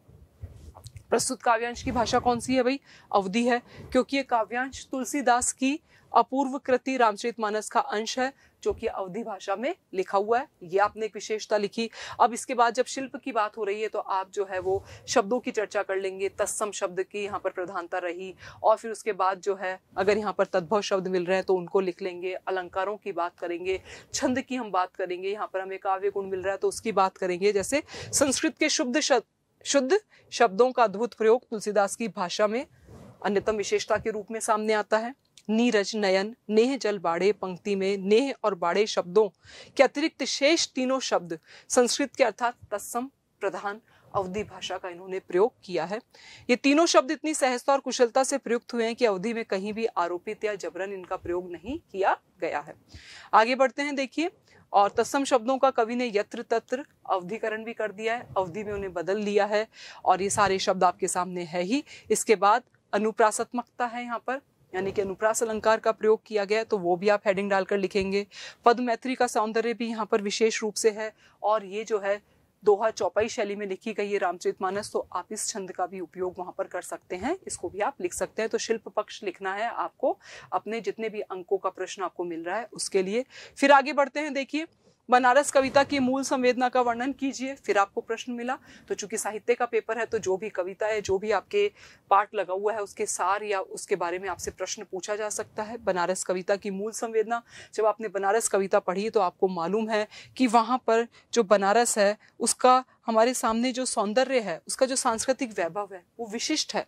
प्रस्तुत काव्यांश की भाषा कौन सी है भाई अवधि है क्योंकि ये काव्यांश तुलसीदास की अपूर्व कृति मानस का अंश है जो कि अवधि भाषा में लिखा हुआ है ये आपने एक विशेषता लिखी अब इसके बाद जब शिल्प की बात हो रही है तो आप जो है वो शब्दों की चर्चा कर लेंगे तत्सम शब्द की यहाँ पर प्रधानता रही और फिर उसके बाद जो है अगर यहाँ पर तद्भव शब्द मिल रहे हैं तो उनको लिख लेंगे अलंकारों की बात करेंगे छंद की हम बात करेंगे यहाँ पर हमें काव्य गुण मिल रहा है तो उसकी बात करेंगे जैसे संस्कृत के शुद्ध शब्द शुद्ध शब्दों का अद्भुत प्रयोग तुलसीदास की भाषा में अन्यतम विशेषता के रूप में सामने आता है नीरज नयन नेह जल बाड़े पंक्ति में नेह और बाड़े शब्दों के अतिरिक्त शेष तीनों शब्द संस्कृत के अर्थात तत्सम प्रधान अवधि भाषा का इन्होंने प्रयोग किया है ये तीनों शब्द इतनी सहजता और कुशलता से प्रयुक्त हुए हैं कि अवधि में कहीं भी आरोपित या जबरन इनका प्रयोग नहीं किया गया है आगे बढ़ते हैं देखिए और तत्सम शब्दों का कवि ने यत्र तत्र अवधिकरण भी कर दिया है अवधि में उन्हें बदल लिया है और ये सारे शब्द आपके सामने है ही इसके बाद अनुप्रासात्मकता है यहाँ पर यानी कि अनुप्रास अलंकार का प्रयोग किया गया है तो वो भी आप हेडिंग डालकर लिखेंगे पद्म मैत्री का सौंदर्य भी यहाँ पर विशेष रूप से है और ये जो है दोहा चौपाई शैली में लिखी गई है रामचरितमानस तो आप इस छंद का भी उपयोग वहां पर कर सकते हैं इसको भी आप लिख सकते हैं तो शिल्प पक्ष लिखना है आपको अपने जितने भी अंकों का प्रश्न आपको मिल रहा है उसके लिए फिर आगे बढ़ते हैं देखिए बनारस कविता की मूल संवेदना का वर्णन कीजिए फिर आपको प्रश्न मिला तो चूंकि साहित्य का पेपर है तो जो भी कविता है जो भी आपके पार्ट लगा हुआ है उसके सार या उसके बारे में आपसे प्रश्न पूछा जा सकता है बनारस कविता की मूल संवेदना जब आपने बनारस कविता पढ़ी तो आपको मालूम है कि वहाँ पर जो बनारस है उसका हमारे सामने जो सौंदर्य है उसका जो सांस्कृतिक वैभव है वो विशिष्ट है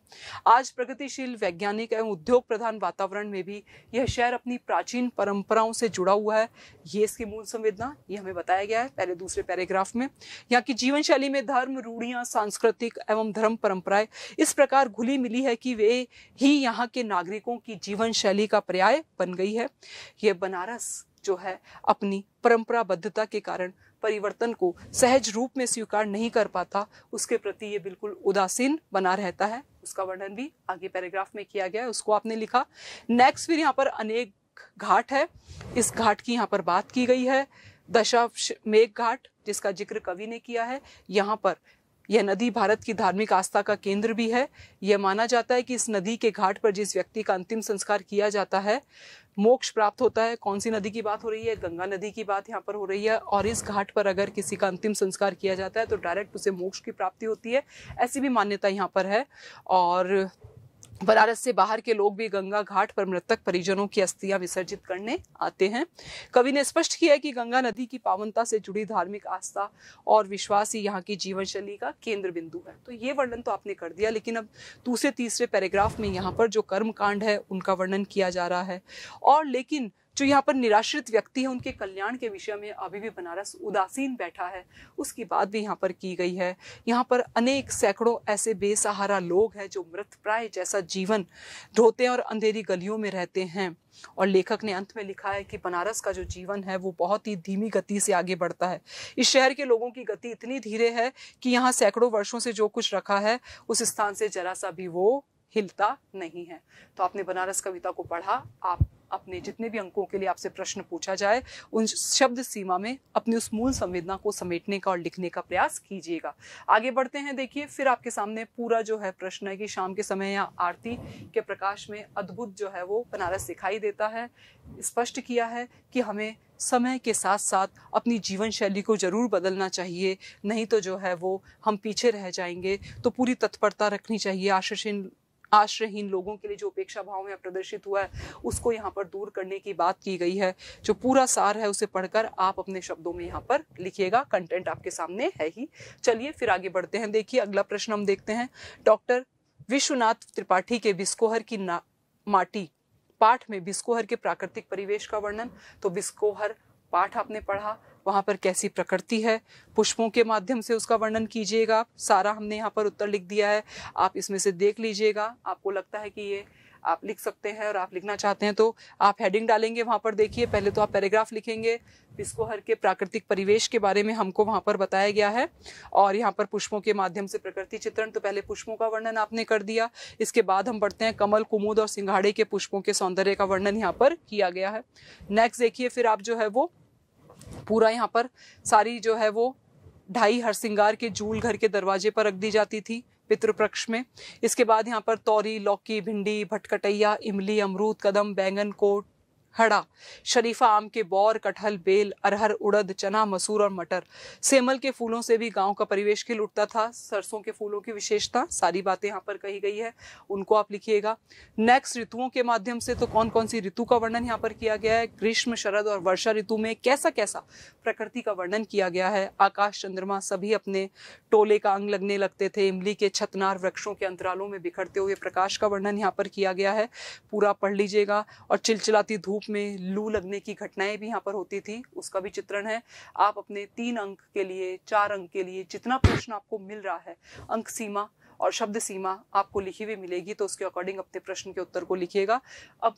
आज प्रगतिशील वैज्ञानिक एवं उद्योग प्रधान वातावरण में भी यह शहर अपनी प्राचीन परंपराओं से जुड़ा हुआ है ये इसकी मूल संवेदना ये हमें बताया गया है पहले दूसरे पैराग्राफ में यहाँ की जीवन शैली में धर्म रूढ़ियाँ सांस्कृतिक एवं धर्म परंपराएं इस प्रकार घुली मिली है कि वे ही यहाँ के नागरिकों की जीवन शैली का पर्याय बन गई है यह बनारस जो है अपनी परंपराबद्धता के कारण परिवर्तन को सहज रूप में स्वीकार नहीं कर पाता उसके प्रति ये बिल्कुल उदासीन बना रहता है उसका वर्णन भी आगे पैराग्राफ में किया गया है उसको आपने लिखा नेक्स्ट फिर यहाँ पर अनेक घाट है इस घाट की यहाँ पर बात की गई है दशा मेघ घाट जिसका जिक्र कवि ने किया है यहाँ पर यह नदी भारत की धार्मिक आस्था का केंद्र भी है यह माना जाता है कि इस नदी के घाट पर जिस व्यक्ति का अंतिम संस्कार किया जाता है मोक्ष प्राप्त होता है कौन सी नदी की बात हो रही है गंगा नदी की बात यहाँ पर हो रही है और इस घाट पर अगर किसी का अंतिम संस्कार किया जाता है तो डायरेक्ट उसे मोक्ष की प्राप्ति होती है ऐसी भी मान्यता यहाँ पर है और बनारस से बाहर के लोग भी गंगा घाट पर मृतक परिजनों की अस्थियां विसर्जित करने आते हैं कवि ने स्पष्ट किया है कि गंगा नदी की पावनता से जुड़ी धार्मिक आस्था और विश्वास ही यहाँ की जीवन शैली का केंद्र बिंदु है तो ये वर्णन तो आपने कर दिया लेकिन अब दूसरे तीसरे पैराग्राफ में यहाँ पर जो कर्म कांड है उनका वर्णन किया जा रहा है और लेकिन जो यहाँ पर निराश्रित व्यक्ति है उनके कल्याण के विषय में अभी भी बनारस उदासीन बैठा है उसकी बात भी यहाँ पर की गई है यहाँ पर अनेक सैकड़ों ऐसे बेसहारा लोग हैं जो मृत प्राय जैसा जीवन धोते और अंधेरी गलियों में रहते हैं और लेखक ने अंत में लिखा है कि बनारस का जो जीवन है वो बहुत ही धीमी गति से आगे बढ़ता है इस शहर के लोगों की गति इतनी धीरे है कि यहाँ सैकड़ों वर्षों से जो कुछ रखा है उस स्थान से जरा सा भी वो हिलता नहीं है तो आपने बनारस कविता को पढ़ा आप अपने जितने भी अंकों के लिए आपसे प्रश्न पूछा जाए उन शब्द सीमा में अपने उस मूल संवेदना को समेटने का और लिखने का प्रयास कीजिएगा आगे बढ़ते हैं देखिए फिर आपके सामने पूरा जो है प्रश्न है कि शाम के समय या आरती के प्रकाश में अद्भुत जो है वो बनारस दिखाई देता है स्पष्ट किया है कि हमें समय के साथ साथ अपनी जीवन शैली को ज़रूर बदलना चाहिए नहीं तो जो है वो हम पीछे रह जाएंगे तो पूरी तत्परता रखनी चाहिए आशीर्षीन आश्रयहीन लोगों के लिए जो उपेक्षा भाव में प्रदर्शित हुआ है उसको यहाँ पर दूर करने की बात की गई है जो पूरा सार है उसे पढ़कर आप अपने शब्दों में यहाँ पर लिखिएगा कंटेंट आपके सामने है ही चलिए फिर आगे बढ़ते हैं देखिए अगला प्रश्न हम देखते हैं डॉक्टर विश्वनाथ त्रिपाठी के बिस्कोहर की माटी पाठ में बिस्कोहर के प्राकृतिक परिवेश का वर्णन तो बिस्कोहर पाठ आपने पढ़ा वहाँ पर कैसी प्रकृति है पुष्पों के माध्यम से उसका वर्णन कीजिएगा सारा हमने यहाँ पर उत्तर लिख दिया है आप इसमें से देख लीजिएगा आपको लगता है कि ये आप लिख सकते हैं और आप लिखना चाहते हैं तो आप हेडिंग डालेंगे वहाँ पर देखिए पहले तो आप पैराग्राफ लिखेंगे हर के प्राकृतिक परिवेश के बारे में हमको वहाँ पर बताया गया है और यहाँ पर पुष्पों के माध्यम से प्रकृति चित्रण तो पहले पुष्पों का वर्णन आपने कर दिया इसके बाद हम बढ़ते हैं कमल कुमुद और सिंघाड़े के पुष्पों के सौंदर्य का वर्णन यहाँ पर किया गया है नेक्स्ट देखिए फिर आप जो है वो पूरा यहाँ पर सारी जो है वो ढाई हर सिंगार के जूल घर के दरवाजे पर रख दी जाती थी पितृपक्ष में इसके बाद यहाँ पर तौरी लौकी भिंडी भटकटैया इमली अमरूद कदम बैंगन कोट हड़ा शरीफा आम के बौर कटहल बेल अरहर उड़द चना मसूर और मटर सेमल के फूलों से भी गांव का परिवेश खिल उठता था सरसों के फूलों की विशेषता सारी बातें यहाँ पर कही गई है उनको आप लिखिएगा नेक्स्ट ऋतुओं के माध्यम से तो कौन कौन सी ऋतु का वर्णन यहाँ पर किया गया है ग्रीष्म शरद और वर्षा ऋतु में कैसा कैसा प्रकृति का वर्णन किया गया है आकाश चंद्रमा सभी अपने टोले का अंग लगने लगते थे इमली के छतनार वृक्षों के अंतरालों में बिखरते हुए प्रकाश का वर्णन यहाँ पर किया गया है पूरा पढ़ लीजिएगा और चिलचिलाती धूप रूप में लू लगने की घटनाएं भी यहाँ पर होती थी उसका भी चित्रण है आप अपने तीन अंक के लिए चार अंक के लिए जितना प्रश्न आपको मिल रहा है अंक सीमा और शब्द सीमा आपको लिखी हुई मिलेगी तो उसके अकॉर्डिंग अपने प्रश्न के उत्तर को लिखिएगा अब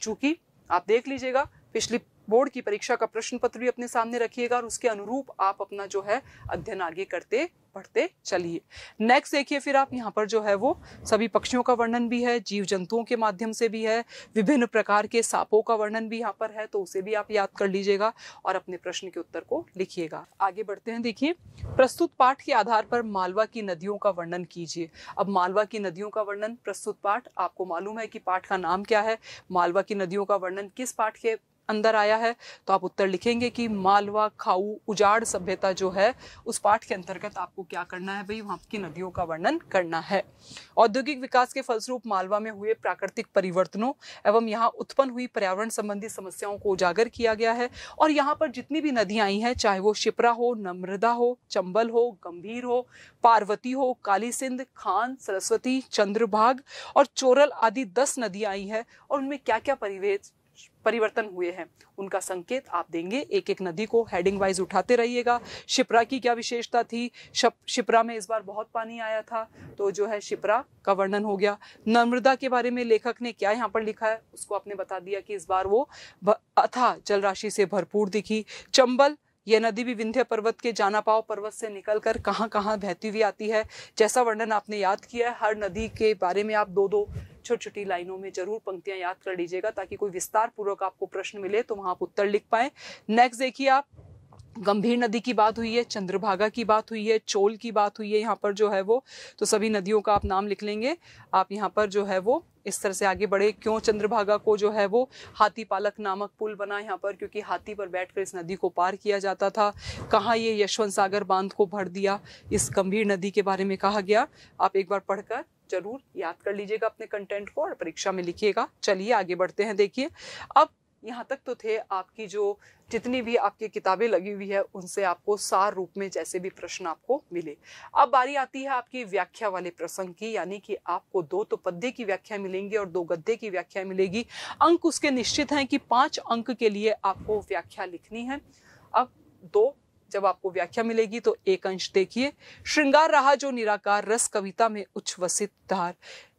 चूंकि आप देख लीजिएगा पिछली बोर्ड की परीक्षा का प्रश्न पत्र भी अपने सामने रखिएगा और उसके अनुरूप आप अपना जो है अध्ययन आगे करते पढ़ते चलिए नेक्स्ट देखिए फिर आप यहाँ पर जो है वो सभी पक्षियों का वर्णन भी है जीव जंतुओं के माध्यम से भी है विभिन्न प्रकार के सांपों का वर्णन भी यहाँ पर है तो उसे भी आप याद कर लीजिएगा और अपने प्रश्न के उत्तर को लिखिएगा आगे बढ़ते हैं देखिए प्रस्तुत पाठ के आधार पर मालवा की नदियों का वर्णन कीजिए अब मालवा की नदियों का वर्णन प्रस्तुत पाठ आपको मालूम है कि पाठ का नाम क्या है मालवा की नदियों का वर्णन किस पाठ के अंदर आया है तो आप उत्तर लिखेंगे कि मालवा खाऊ उजाड़ सभ्यता जो है उस पाठ के अंतर्गत आपको क्या करना है भाई वहाँ की नदियों का वर्णन करना है औद्योगिक विकास के फलस्वरूप मालवा में हुए प्राकृतिक परिवर्तनों एवं यहाँ उत्पन्न हुई पर्यावरण संबंधी समस्याओं को उजागर किया गया है और यहाँ पर जितनी भी नदियाँ आई हैं चाहे वो शिप्रा हो नम्रदा हो चंबल हो गंभीर हो पार्वती हो काली खान सरस्वती चंद्रभाग और चोरल आदि दस नदियाँ आई हैं और उनमें क्या क्या परिवेश परिवर्तन हुए हैं उनका संकेत आप देंगे एक एक नदी को हेडिंग वाइज उठाते रहिएगा शिप्रा की क्या विशेषता थी शिप्रा में इस बार बहुत पानी आया था तो जो है शिप्रा का वर्णन हो गया नर्मदा के बारे में लेखक ने क्या यहाँ पर लिखा है उसको आपने बता दिया कि इस बार वो अथा जल राशि से भरपूर दिखी चंबल यह नदी भी विंध्य पर्वत के जानापाव पर्वत से निकलकर कहाँ कहाँ बहती हुई आती है जैसा वर्णन आपने याद किया है हर नदी के बारे में आप दो दो छोटी छोटी लाइनों में जरूर पंक्तियां याद कर लीजिएगा ताकि कोई विस्तार पूर्वक आपको प्रश्न मिले तो वहां आप उत्तर लिख पाए नेक्स्ट देखिए आप गंभीर नदी की बात हुई है चंद्रभागा की बात हुई है चोल की बात हुई है यहाँ पर जो है वो तो सभी नदियों का आप नाम लिख लेंगे आप यहाँ पर जो है वो इस तरह से आगे बढ़े क्यों चंद्रभागा को जो है वो हाथी पालक नामक पुल बना यहाँ पर क्योंकि हाथी पर बैठकर इस नदी को पार किया जाता था कहाँ ये यशवंत सागर बांध को भर दिया इस गंभीर नदी के बारे में कहा गया आप एक बार पढ़कर जरूर याद कर लीजिएगा अपने कंटेंट को और परीक्षा में लिखिएगा चलिए आगे बढ़ते हैं देखिए अब यहाँ तक तो थे आपकी जो जितनी भी आपकी किताबें लगी हुई है उनसे आपको सार रूप में जैसे भी प्रश्न आपको मिले अब बारी आती है आपकी व्याख्या वाले प्रसंग की यानी कि आपको दो तो पद्य की व्याख्या मिलेंगी और दो गद्य की व्याख्या मिलेगी अंक उसके निश्चित हैं कि पांच अंक के लिए आपको व्याख्या लिखनी है अब दो जब आपको व्याख्या मिलेगी तो एक अंश देखिए श्रृंगार रहा जो निराकार रस कविता में उच्छ्वसित धार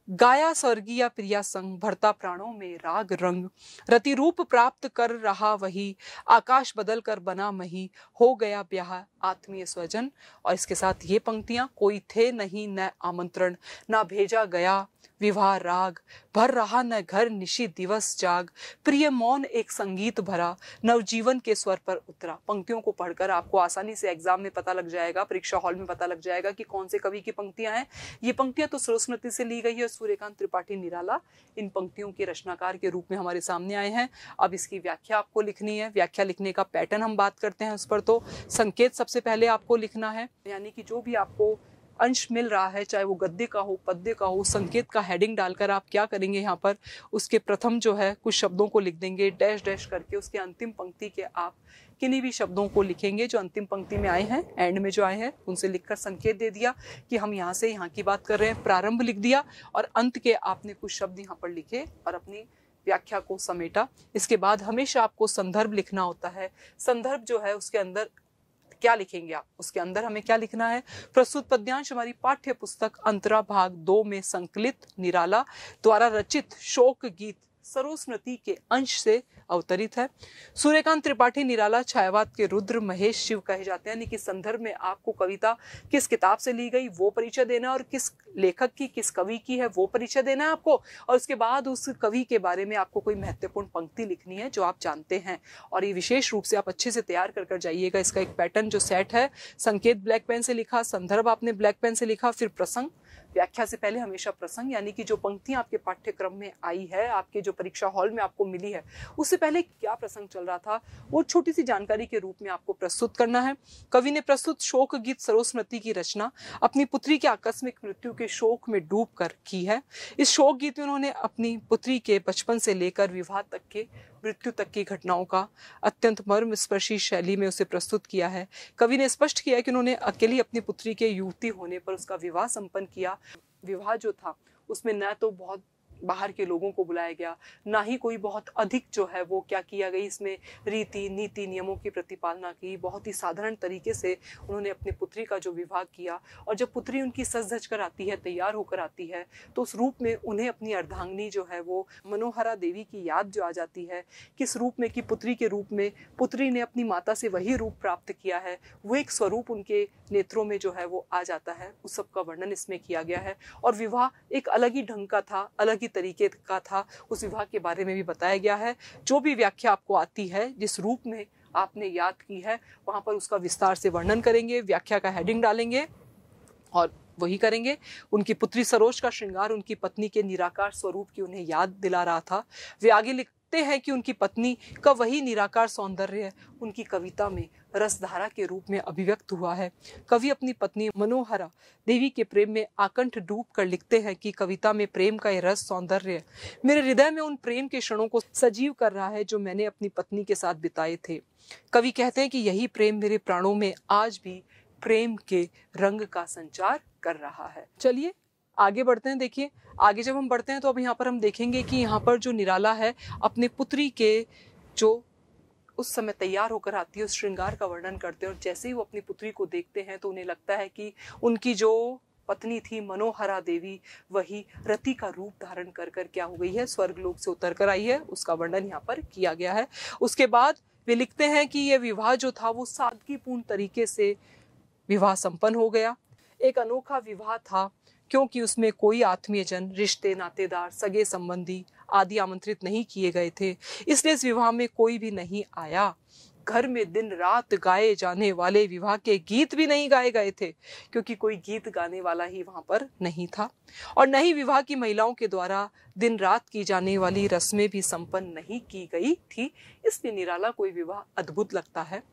गाया स्वर्गीय प्रिया संग भरता प्राणों में राग रंग रतिरूप प्राप्त कर रहा वही आकाश बदल कर बना मही हो गया ब्याह आत्मीय स्वजन और इसके साथ ये पंक्तियां कोई थे नहीं न आमंत्रण न भेजा गया विवाह राग भर रहा न घर निशी दिवस जाग प्रिय मौन एक संगीत भरा नवजीवन के स्वर पर उतरा पंक्तियों को पढ़कर आपको आसानी से एग्जाम में पता लग जाएगा परीक्षा हॉल में पता लग जाएगा कि कौन से कवि की पंक्तियां हैं ये पंक्तियां तो सरस्वती से ली गई है सूर्यकांत त्रिपाठी निराला इन पंक्तियों के रचनाकार के रूप में हमारे सामने आए हैं अब इसकी व्याख्या आपको लिखनी है व्याख्या लिखने का पैटर्न हम बात करते हैं उस पर तो संकेत सबसे पहले आपको लिखना है यानी कि जो भी आपको अंश मिल रहा है चाहे वो गद्दे का हो पद्य का हो संकेत का हेडिंग डालकर आप क्या करेंगे यहाँ पर उसके प्रथम जो है कुछ शब्दों को लिख देंगे डैश डैश करके उसके अंतिम पंक्ति के आप किन्हीं भी शब्दों को लिखेंगे जो अंतिम पंक्ति में आए हैं एंड में जो आए हैं उनसे लिखकर संकेत दे दिया कि हम यहाँ से यहाँ की बात कर रहे हैं प्रारंभ लिख दिया और अंत के आपने कुछ शब्द यहाँ पर लिखे और अपनी व्याख्या को समेटा इसके बाद हमेशा आपको संदर्भ लिखना होता है संदर्भ जो है उसके अंदर क्या लिखेंगे आप उसके अंदर हमें क्या लिखना है प्रस्तुत पद्यांश हमारी पाठ्य पुस्तक अंतरा भाग दो में संकलित निराला द्वारा रचित शोक गीत सरोस्मृति के अंश से अवतरित है सूर्यकांत त्रिपाठी निराला छायावाद के रुद्र महेश शिव कहे जाते हैं यानी कि संदर्भ में आपको कविता किस किताब से ली गई वो परिचय देना और किस लेखक की किस कवि की है वो परिचय देना है आपको और उसके बाद उस कवि के बारे में आपको कोई महत्वपूर्ण पंक्ति लिखनी है जो आप जानते हैं और ये विशेष रूप से आप अच्छे से तैयार कर कर जाइएगा इसका एक पैटर्न जो सेट है संकेत ब्लैक पेन से लिखा संदर्भ आपने ब्लैक पेन से लिखा फिर प्रसंग व्याख्या से पहले हमेशा प्रसंग यानी कि जो पंक्तियां आपके पाठ्यक्रम में आई है आपके जो परीक्षा हॉल में आपको मिली है उससे पहले क्या प्रसंग चल रहा था वो छोटी सी जानकारी के रूप में आपको प्रस्तुत करना है कवि ने प्रस्तुत शोक गीत सरोस्मृति की रचना अपनी पुत्री के आकस्मिक मृत्यु के शोक में डूब कर की है इस शोक गीत में उन्होंने अपनी पुत्री के बचपन से लेकर विवाह तक के मृत्यु तक की घटनाओं का अत्यंत मर्म स्पर्शी शैली में उसे प्रस्तुत किया है कवि ने स्पष्ट किया कि उन्होंने अकेली अपनी पुत्री के युवती होने पर उसका विवाह संपन्न किया विवाह जो था उसमें न तो बहुत बाहर के लोगों को बुलाया गया ना ही कोई बहुत अधिक जो है वो क्या किया गई इसमें रीति नीति नियमों की प्रतिपालना की बहुत ही साधारण तरीके से उन्होंने अपने पुत्री का जो विवाह किया और जब पुत्री उनकी सज धज कर आती है तैयार होकर आती है तो उस रूप में उन्हें अपनी अर्धांगनी जो है वो मनोहरा देवी की याद जो आ जाती है किस रूप में कि पुत्री के रूप में पुत्री ने अपनी माता से वही रूप प्राप्त किया है वो एक स्वरूप उनके नेत्रों में जो है वो आ जाता है उस सब का वर्णन इसमें किया गया है और विवाह एक अलग ही ढंग का था अलग ही की तरीके का था उस विभाग के बारे में भी बताया गया है जो भी व्याख्या आपको आती है जिस रूप में आपने याद की है वहाँ पर उसका विस्तार से वर्णन करेंगे व्याख्या का हेडिंग डालेंगे और वही करेंगे उनकी पुत्री सरोज का श्रृंगार उनकी पत्नी के निराकार स्वरूप की उन्हें याद दिला रहा था वे आगे लिखते हैं कि उनकी पत्नी का वही निराकार सौंदर्य उनकी कविता में रसधारा के रूप में अभिव्यक्त हुआ है कवि अपनी पत्नी मनोहरा देवी के प्रेम में आकंठ डूब कर लिखते हैं कि कविता में प्रेम का यह रस सौंदर्य मेरे हृदय में उन प्रेम के क्षणों को सजीव कर रहा है जो मैंने अपनी पत्नी के साथ बिताए थे कवि कहते हैं कि यही प्रेम मेरे प्राणों में आज भी प्रेम के रंग का संचार कर रहा है चलिए आगे बढ़ते हैं देखिए आगे जब हम बढ़ते हैं तो अब यहाँ पर हम देखेंगे कि यहाँ पर जो निराला है अपने पुत्री के जो उस समय तैयार होकर आती है उस श्रृंगार का वर्णन करते हैं और जैसे ही वो अपनी पुत्री को देखते हैं तो उन्हें लगता है कि उनकी जो पत्नी थी मनोहरा देवी वही रति का रूप धारण कर कर क्या हो गई है स्वर्गलोक से उतर कर आई है उसका वर्णन यहाँ पर किया गया है उसके बाद वे लिखते हैं कि यह विवाह जो था वो सादगीपूर्ण तरीके से विवाह संपन्न हो गया एक अनोखा विवाह था क्योंकि उसमें कोई आत्मीयजन रिश्ते नातेदार सगे संबंधी आदि आमंत्रित नहीं किए गए थे इसलिए इस विवाह में कोई भी नहीं आया घर में दिन रात गाए जाने वाले विवाह के गीत भी नहीं गाए गए थे क्योंकि कोई गीत गाने वाला ही वहां पर नहीं था और न ही विवाह की महिलाओं के द्वारा दिन रात की जाने वाली रस्में भी संपन्न नहीं की गई थी इसलिए निराला कोई विवाह अद्भुत लगता है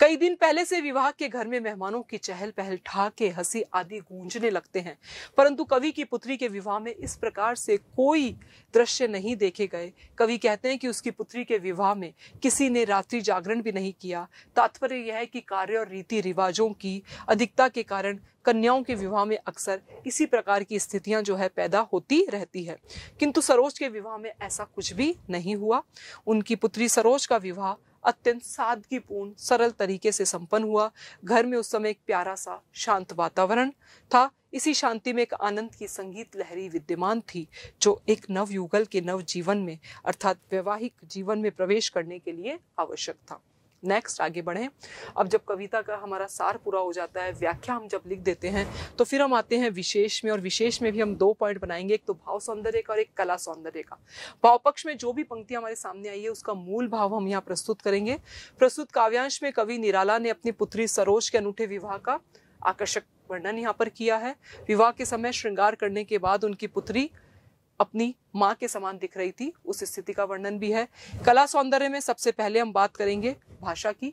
कई दिन पहले से विवाह के घर में मेहमानों की चहल पहल ठाके हंसी आदि गूंजने लगते हैं परंतु कवि की पुत्री के विवाह में इस प्रकार से कोई दृश्य नहीं देखे गए कवि कहते हैं कि उसकी पुत्री के विवाह में किसी ने रात्रि जागरण भी नहीं किया तात्पर्य यह है कि कार्य और रीति रिवाजों की अधिकता के कारण कन्याओं के विवाह में अक्सर इसी प्रकार की स्थितियां जो है पैदा होती रहती है किंतु सरोज के विवाह में ऐसा कुछ भी नहीं हुआ उनकी पुत्री सरोज का विवाह अत्यंत सादगीपूर्ण सरल तरीके से संपन्न हुआ घर में उस समय एक प्यारा सा शांत वातावरण था इसी शांति में एक आनंद की संगीत लहरी विद्यमान थी जो एक नव युगल के नव जीवन में अर्थात वैवाहिक जीवन में प्रवेश करने के लिए आवश्यक था नेक्स्ट आगे बढ़ें अब जब कविता का हमारा सार पूरा हो जाता है व्याख्या हम जब लिख देते हैं तो फिर हम आते हैं विशेष में और विशेष में भी हम दो पॉइंट बनाएंगे एक तो भाव सौंदर्य का और एक कला सौंदर्य का भाव पक्ष में जो भी पंक्ति हमारे सामने आई है उसका मूल भाव हम यहाँ प्रस्तुत करेंगे प्रस्तुत काव्यांश में कवि निराला ने अपनी पुत्री सरोज के अनूठे विवाह का आकर्षक वर्णन यहाँ पर किया है विवाह के समय श्रृंगार करने के बाद उनकी पुत्री अपनी माँ के समान दिख रही थी उस स्थिति का वर्णन भी है कला सौंदर्य में सबसे पहले हम बात करेंगे भाषा की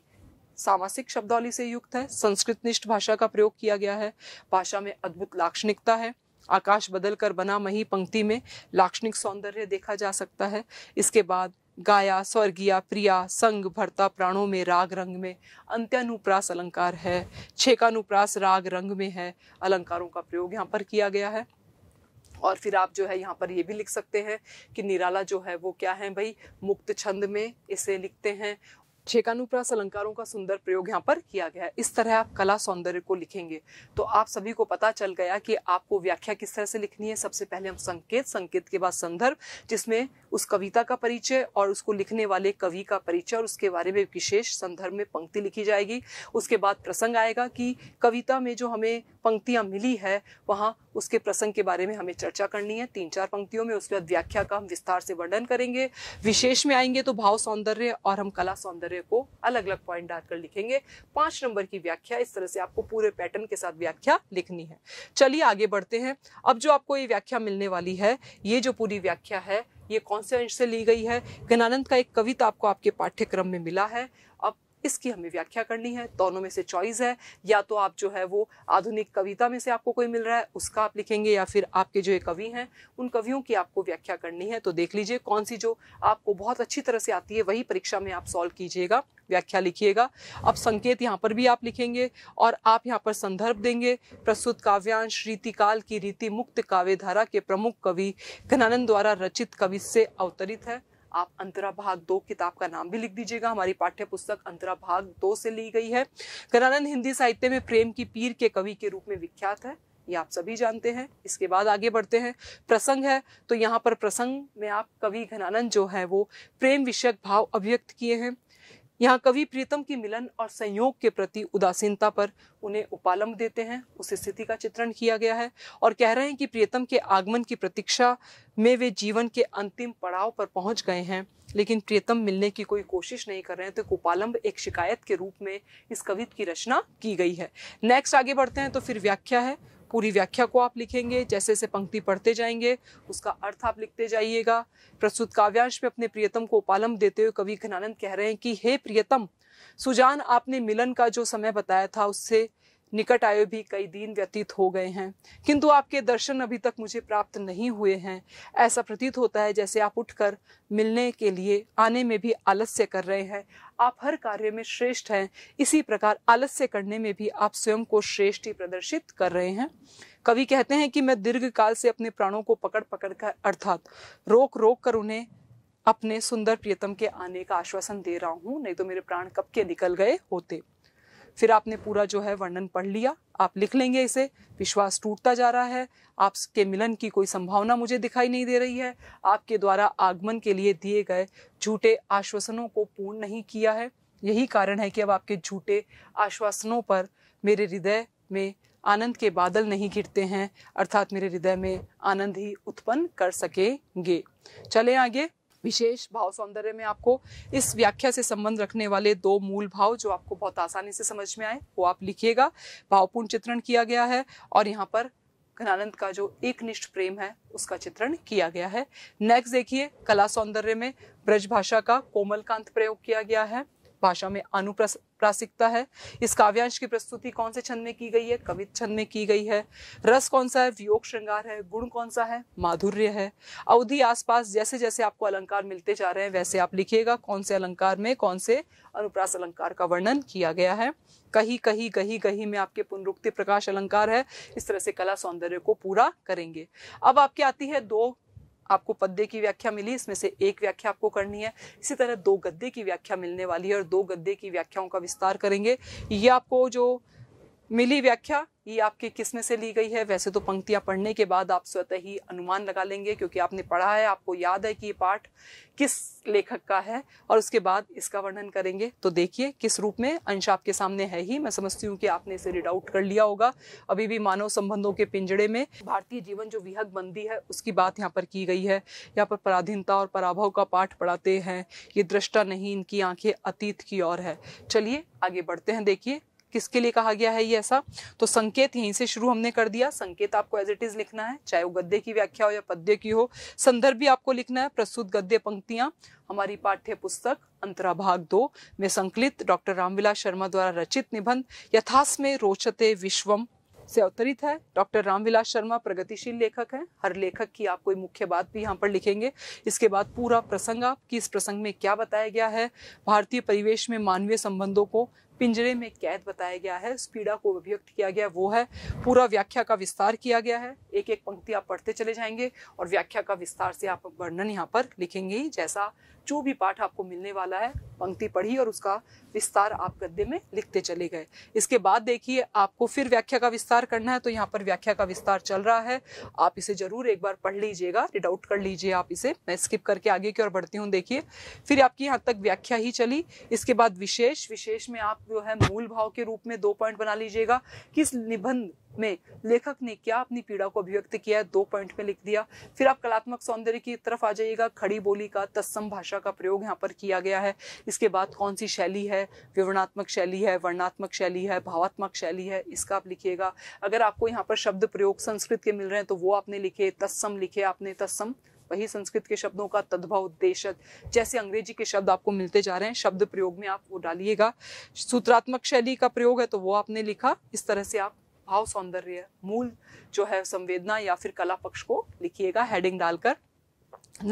सामासिक शब्दावली से युक्त है संस्कृत निष्ठ भाषा का प्रयोग किया गया है भाषा में अद्भुत लाक्षणिकता है आकाश बदल कर बना मही पंक्ति में लाक्षणिक सौंदर्य देखा जा सकता है इसके बाद गाया स्वर्गीय प्रिया संग भरता प्राणों में राग रंग में अंत्यनुप्रास अलंकार है छेकानुप्रास राग रंग में है अलंकारों का प्रयोग यहाँ पर किया गया है और फिर आप जो है यहाँ पर ये भी लिख सकते हैं कि निराला जो है वो क्या है भाई मुक्त छंद में इसे लिखते हैं छेकानुप्रास अलंकारों का सुंदर प्रयोग यहाँ पर किया गया है इस तरह आप कला सौंदर्य को लिखेंगे तो आप सभी को पता चल गया कि आपको व्याख्या किस तरह से लिखनी है सबसे पहले हम संकेत संकेत के बाद संदर्भ जिसमें उस कविता का परिचय और उसको लिखने वाले कवि का परिचय और उसके बारे में विशेष संदर्भ में पंक्ति लिखी जाएगी उसके बाद प्रसंग आएगा कि कविता में जो हमें पंक्तियाँ मिली है वहाँ उसके प्रसंग के बारे में हमें चर्चा करनी है तीन चार पंक्तियों में उसके बाद व्याख्या का हम विस्तार से वर्णन करेंगे विशेष में आएंगे तो भाव सौंदर्य और हम कला सौंदर्य को अलग अलग पॉइंट डालकर लिखेंगे पांच नंबर की व्याख्या इस तरह से आपको पूरे पैटर्न के साथ व्याख्या लिखनी है चलिए आगे बढ़ते हैं अब जो आपको ये व्याख्या मिलने वाली है ये जो पूरी व्याख्या है ये कौन से अंश से ली गई है गणानंद का एक कविता आपको आपके पाठ्यक्रम में मिला है इसकी हमें व्याख्या करनी है दोनों में से चॉइस है या तो आप जो है वो आधुनिक कविता में से आपको कोई मिल रहा है उसका आप लिखेंगे या फिर आपके जो ये कवि हैं उन कवियों की आपको व्याख्या करनी है तो देख लीजिए कौन सी जो आपको बहुत अच्छी तरह से आती है वही परीक्षा में आप सॉल्व कीजिएगा व्याख्या लिखिएगा अब संकेत यहाँ पर भी आप लिखेंगे और आप यहाँ पर संदर्भ देंगे प्रस्तुत काव्यांश रीतिकाल की रीति मुक्त काव्य धारा के प्रमुख कवि घनानंद द्वारा रचित कवि से अवतरित है आप अंतरा भाग दो किताब का नाम भी लिख दीजिएगा हमारी पाठ्य पुस्तक अंतरा भाग दो से ली गई है करानंद हिंदी साहित्य में प्रेम की पीर के कवि के रूप में विख्यात है ये आप सभी जानते हैं इसके बाद आगे बढ़ते हैं प्रसंग है तो यहाँ पर प्रसंग में आप कवि घनानंद जो है वो प्रेम विषयक भाव अभिव्यक्त किए हैं यहाँ कवि प्रीतम की मिलन और संयोग के प्रति उदासीनता पर उन्हें उपालंब देते हैं उस स्थिति का चित्रण किया गया है और कह रहे हैं कि प्रियतम के आगमन की प्रतीक्षा में वे जीवन के अंतिम पड़ाव पर पहुंच गए हैं लेकिन प्रियतम मिलने की कोई कोशिश नहीं कर रहे हैं तो उपालंब एक शिकायत के रूप में इस कवित की रचना की गई है नेक्स्ट आगे बढ़ते हैं तो फिर व्याख्या है पूरी व्याख्या को आप लिखेंगे जैसे जैसे पंक्ति पढ़ते जाएंगे उसका अर्थ आप लिखते जाइएगा प्रस्तुत काव्यांश में अपने प्रियतम को उपालम देते हुए कवि घनानंद कह रहे हैं कि हे प्रियतम सुजान आपने मिलन का जो समय बताया था उससे निकट आए भी कई दिन व्यतीत हो गए हैं किंतु आपके दर्शन अभी तक मुझे प्राप्त नहीं हुए हैं ऐसा प्रतीत होता है जैसे आप उठकर मिलने के लिए आने में भी आलस्य कर रहे हैं आप हर कार्य में श्रेष्ठ हैं इसी प्रकार आलस्य करने में भी आप स्वयं को श्रेष्ठ ही प्रदर्शित कर रहे हैं कवि कहते हैं कि मैं दीर्घ काल से अपने प्राणों को पकड़ पकड़ कर अर्थात रोक रोक कर उन्हें अपने सुंदर प्रियतम के आने का आश्वासन दे रहा हूँ नहीं तो मेरे प्राण कब के निकल गए होते फिर आपने पूरा जो है वर्णन पढ़ लिया आप लिख लेंगे इसे विश्वास टूटता जा रहा है आपके मिलन की कोई संभावना मुझे दिखाई नहीं दे रही है आपके द्वारा आगमन के लिए दिए गए झूठे आश्वासनों को पूर्ण नहीं किया है यही कारण है कि अब आपके झूठे आश्वासनों पर मेरे हृदय में आनंद के बादल नहीं गिरते हैं अर्थात मेरे हृदय में आनंद ही उत्पन्न कर सकेंगे चले आगे विशेष भाव सौंदर्य में आपको इस व्याख्या से संबंध रखने वाले दो मूल भाव जो आपको बहुत आसानी से समझ में आए वो आप लिखिएगा भावपूर्ण चित्रण किया गया है और यहाँ पर घनानंद का जो एकनिष्ठ प्रेम है उसका चित्रण किया गया है नेक्स्ट देखिए कला सौंदर्य में ब्रजभाषा का कोमलकांत प्रयोग किया गया है भाषा में अनुप्रासिकता है इस काव्यांश की प्रस्तुति कौन से छंद में की गई है कवित छंद में की गई है रस कौन सा है वियोग श्रृंगार है गुण कौन सा है माधुर्य है अवधि आसपास जैसे जैसे आपको अलंकार मिलते जा रहे हैं वैसे आप लिखिएगा कौन से अलंकार में कौन से अनुप्रास अलंकार का वर्णन किया गया है कहीं कहीं कहीं कहीं में आपके पुनरुक्ति प्रकाश अलंकार है इस तरह से कला सौंदर्य को पूरा करेंगे अब आपकी आती है दो आपको पद्य की व्याख्या मिली इसमें से एक व्याख्या आपको करनी है इसी तरह दो गद्दे की व्याख्या मिलने वाली है और दो गद्दे की व्याख्याओं का विस्तार करेंगे ये आपको जो मिली व्याख्या ये आपके किसमें से ली गई है वैसे तो पंक्तियां पढ़ने के बाद आप स्वतः ही अनुमान लगा लेंगे क्योंकि आपने पढ़ा है आपको याद है कि ये पाठ किस लेखक का है और उसके बाद इसका वर्णन करेंगे तो देखिए किस रूप में अंश आपके सामने है ही मैं समझती हूँ कि आपने इसे रीड आउट कर लिया होगा अभी भी मानव संबंधों के पिंजड़े में भारतीय जीवन जो विहक बंदी है उसकी बात यहाँ पर की गई है यहाँ पर पराधीनता और पराभव का पाठ पढ़ाते हैं ये दृष्टा नहीं इनकी आंखें अतीत की ओर है चलिए आगे बढ़ते हैं देखिए किसके लिए कहा गया है ये ऐसा तो संकेत यहीं से शुरू हमने कर दिया संकेत आपको एज इट इज लिखना है चाहे वो गद्य की व्याख्या हो या पद्य की हो संदर्भ भी आपको लिखना है प्रस्तुत गद्य पंक्तियां हमारी पाठ्य पुस्तक अंतराभाग दो में संकलित डॉक्टर रामविलास शर्मा द्वारा रचित निबंध यथास में रोचते विश्वम से अवतरित है डॉक्टर रामविलास शर्मा प्रगतिशील लेखक है हर लेखक की आप कोई मुख्य बात भी यहाँ पर लिखेंगे इसके बाद पूरा प्रसंग आप कि इस प्रसंग में क्या बताया गया है भारतीय परिवेश में मानवीय संबंधों को पिंजरे में कैद बताया गया है उस पीड़ा को अभिव्यक्त किया गया वो है पूरा व्याख्या का विस्तार किया गया है एक एक पंक्ति आप पढ़ते चले जाएंगे और व्याख्या का विस्तार से आप वर्णन यहाँ पर लिखेंगे जैसा जो भी पाठ आपको मिलने वाला है पंक्ति पढ़ी और उसका विस्तार आप गद्य में लिखते चले गए इसके बाद देखिए आपको फिर व्याख्या का विस्तार करना है तो यहाँ पर व्याख्या का विस्तार चल रहा है आप इसे जरूर एक बार पढ़ लीजिएगा रीड आउट कर लीजिए आप इसे मैं स्किप करके आगे की ओर बढ़ती हूँ देखिए फिर आपकी यहाँ तक व्याख्या ही चली इसके बाद विशेष विशेष में आप जो है मूल भाव के रूप में दो पॉइंट बना लीजिएगा किस निबंध में लेखक ने क्या अपनी पीड़ा को अभिव्यक्त किया है दो पॉइंट में लिख दिया फिर आप कलात्मक सौंदर्य की तरफ आ जाइएगा खड़ी बोली का तत्सम भाषा का प्रयोग यहाँ पर किया गया है इसके बाद कौन सी शैली है विवरणात्मक शैली है वर्णात्मक शैली है भावात्मक शैली है इसका आप लिखिएगा अगर आपको यहाँ पर शब्द प्रयोग संस्कृत के मिल रहे हैं तो वो आपने लिखे तत्सम लिखे आपने तत्सम वही संस्कृत के शब्दों का तद्भव उद्देश्य जैसे अंग्रेजी के शब्द आपको मिलते जा रहे हैं शब्द प्रयोग में आप वो डालिएगा सूत्रात्मक शैली का प्रयोग है तो वो आपने लिखा इस तरह से आप भाव सौंदर्य मूल जो है संवेदना या फिर कला पक्ष को लिखिएगा हेडिंग डालकर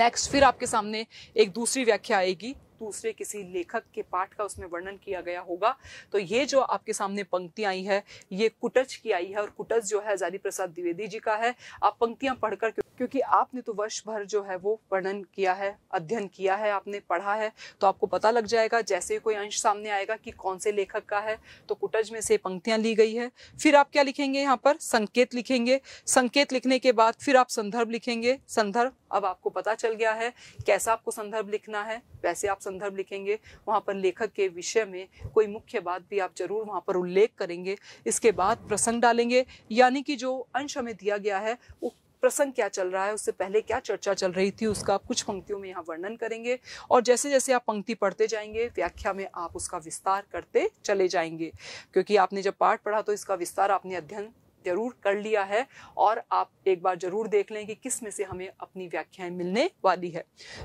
नेक्स्ट फिर आपके सामने एक दूसरी व्याख्या आएगी दूसरे किसी लेखक के पाठ का उसमें वर्णन किया गया होगा तो ये जो आपके सामने पंक्ति आई है ये कुटज की आई है और कुटज जो है आजादी प्रसाद द्विवेदी जी का है आप पंक्तियां पढ़कर क्योंकि आपने तो वर्ष भर जो है वो वर्णन किया है अध्ययन किया है आपने पढ़ा है तो आपको पता लग जाएगा जैसे कोई अंश सामने आएगा कि कौन से लेखक का है तो कुटज में से पंक्तियां ली गई है फिर आप क्या लिखेंगे यहाँ पर संकेत लिखेंगे संकेत लिखने के बाद फिर आप संदर्भ लिखेंगे संदर्भ अब आपको पता चल गया है कैसा आपको संदर्भ लिखना है वैसे आप संदर्भ लिखेंगे वहां पर लेखक के विषय में कोई मुख्य बात भी आप जरूर वहां पर उल्लेख करेंगे इसके बाद प्रसंग डालेंगे यानी कि जो अंश हमें दिया गया है वो प्रसंग क्या चल रहा है उससे पहले क्या चर्चा चल रही थी उसका आप कुछ पंक्तियों में यहाँ वर्णन करेंगे और जैसे जैसे आप पंक्ति पढ़ते जाएंगे व्याख्या में आप उसका विस्तार करते चले जाएंगे क्योंकि आपने जब पाठ पढ़ा तो इसका विस्तार आपने अध्ययन जरूर कर लिया है और आप एक बार जरूर देख लें कि किस में से हमें अपनी व्याख्याएं मिलने वाली है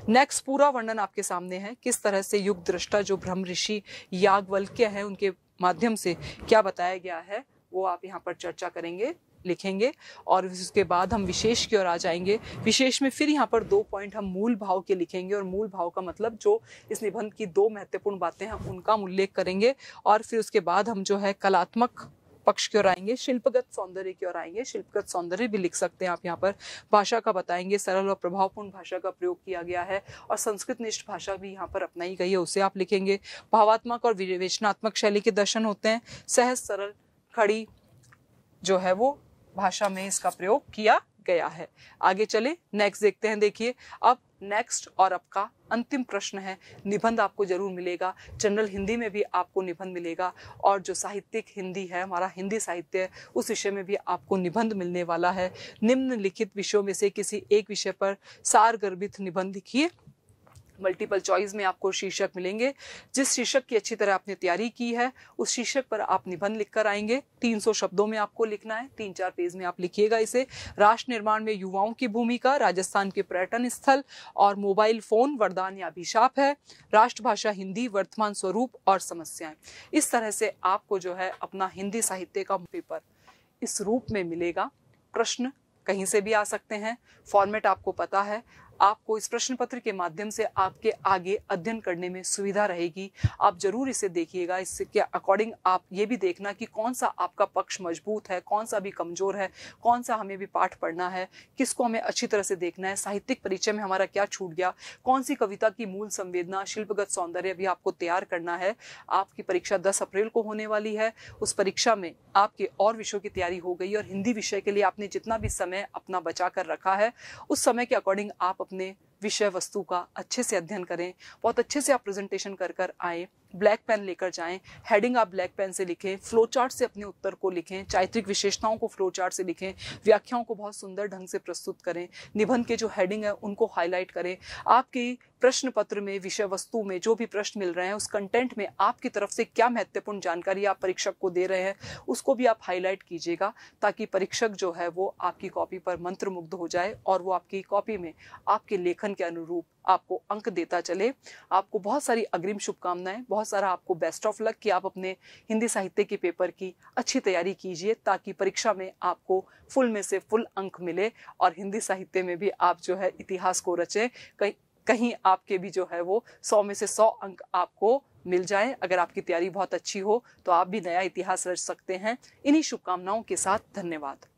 नेक्स्ट पूरा वर्णन आपके सामने है किस तरह से युग दृष्टा जो ब्रह्म ऋषि यागवल्क्य है उनके माध्यम से क्या बताया गया है वो आप यहाँ पर चर्चा करेंगे लिखेंगे और उसके बाद हम विशेष की ओर आ जाएंगे विशेष में फिर यहाँ पर दो पॉइंट हम मूल भाव के लिखेंगे और मूल भाव का मतलब जो इस निबंध की दो महत्वपूर्ण बातें हैं उनका हम उल्लेख करेंगे और फिर उसके बाद हम जो है कलात्मक पक्ष की ओर आएंगे शिल्पगत सौंदर्य की ओर आएंगे शिल्पगत सौंदर्य भी लिख सकते हैं आप यहाँ पर भाषा का बताएंगे सरल और प्रभावपूर्ण भाषा का प्रयोग किया गया है और संस्कृत निष्ठ भाषा भी यहाँ पर अपनाई गई है उसे आप लिखेंगे भावात्मक और विवेचनात्मक शैली के दर्शन होते हैं सहज सरल खड़ी जो है वो भाषा में इसका प्रयोग किया गया है आगे चले नेक्स्ट देखते हैं देखिए अब नेक्स्ट और आपका अंतिम प्रश्न है निबंध आपको जरूर मिलेगा जनरल हिंदी में भी आपको निबंध मिलेगा और जो साहित्यिक हिंदी है हमारा हिंदी साहित्य है उस विषय में भी आपको निबंध मिलने वाला है निम्नलिखित विषयों में से किसी एक विषय पर सार गर्भित निबंध लिखिए मल्टीपल चॉइस में आपको शीर्षक मिलेंगे जिस शीर्षक की अच्छी तरह आपने तैयारी की है उस शीर्षक पर आप निबंध लिखकर आएंगे 300 शब्दों में आपको लिखना है तीन चार पेज में आप लिखिएगा इसे राष्ट्र निर्माण में युवाओं की भूमिका राजस्थान के पर्यटन स्थल और मोबाइल फोन वरदान या अभिशाप है राष्ट्रभाषा हिंदी वर्तमान स्वरूप और समस्याएं इस तरह से आपको जो है अपना हिंदी साहित्य का पेपर इस रूप में मिलेगा प्रश्न कहीं से भी आ सकते हैं फॉर्मेट आपको पता है आपको इस प्रश्न पत्र के माध्यम से आपके आगे अध्ययन करने में सुविधा रहेगी आप जरूर इसे देखिएगा इसके अकॉर्डिंग आप ये भी देखना कि कौन सा आपका पक्ष मजबूत है कौन सा भी कमजोर है कौन सा हमें भी पाठ पढ़ना है किसको हमें अच्छी तरह से देखना है साहित्यिक परिचय में हमारा क्या छूट गया कौन सी कविता की मूल संवेदना शिल्पगत सौंदर्य भी आपको तैयार करना है आपकी परीक्षा दस अप्रैल को होने वाली है उस परीक्षा में आपके और विषयों की तैयारी हो गई और हिंदी विषय के लिए आपने जितना भी समय अपना बचा कर रखा है उस समय के अकॉर्डिंग आप अपने विषय वस्तु का अच्छे से अध्ययन करें बहुत अच्छे से आप प्रेजेंटेशन कर कर आए ब्लैक पेन लेकर जाएं हेडिंग आप ब्लैक पेन से लिखें फ्लो चार्ट से अपने उत्तर को लिखें चैत्रिक विशेषताओं को फ्लो चार्ट से लिखें व्याख्याओं को बहुत सुंदर ढंग से प्रस्तुत करें निबंध के जो हेडिंग है उनको हाईलाइट करें आपकी प्रश्न पत्र में विषय वस्तु में जो भी प्रश्न मिल रहे हैं उस कंटेंट में आपकी तरफ से क्या महत्वपूर्ण जानकारी आप परीक्षक को दे रहे हैं उसको भी आप हाईलाइट कीजिएगा ताकि परीक्षक जो है वो आपकी कॉपी पर मंत्रमुग्ध हो जाए और वो आपकी कॉपी में आपके लेखन के अनुरूप आपको अंक देता चले आपको बहुत सारी अग्रिम शुभकामनाएं बहुत सारा आपको बेस्ट ऑफ लक कि आप अपने हिंदी साहित्य के पेपर की अच्छी तैयारी कीजिए ताकि परीक्षा में आपको फुल में से फुल अंक मिले और हिंदी साहित्य में भी आप जो है इतिहास को रचें कहीं कहीं आपके भी जो है वो सौ में से सौ अंक आपको मिल जाए अगर आपकी तैयारी बहुत अच्छी हो तो आप भी नया इतिहास रच सकते हैं इन्हीं शुभकामनाओं के साथ धन्यवाद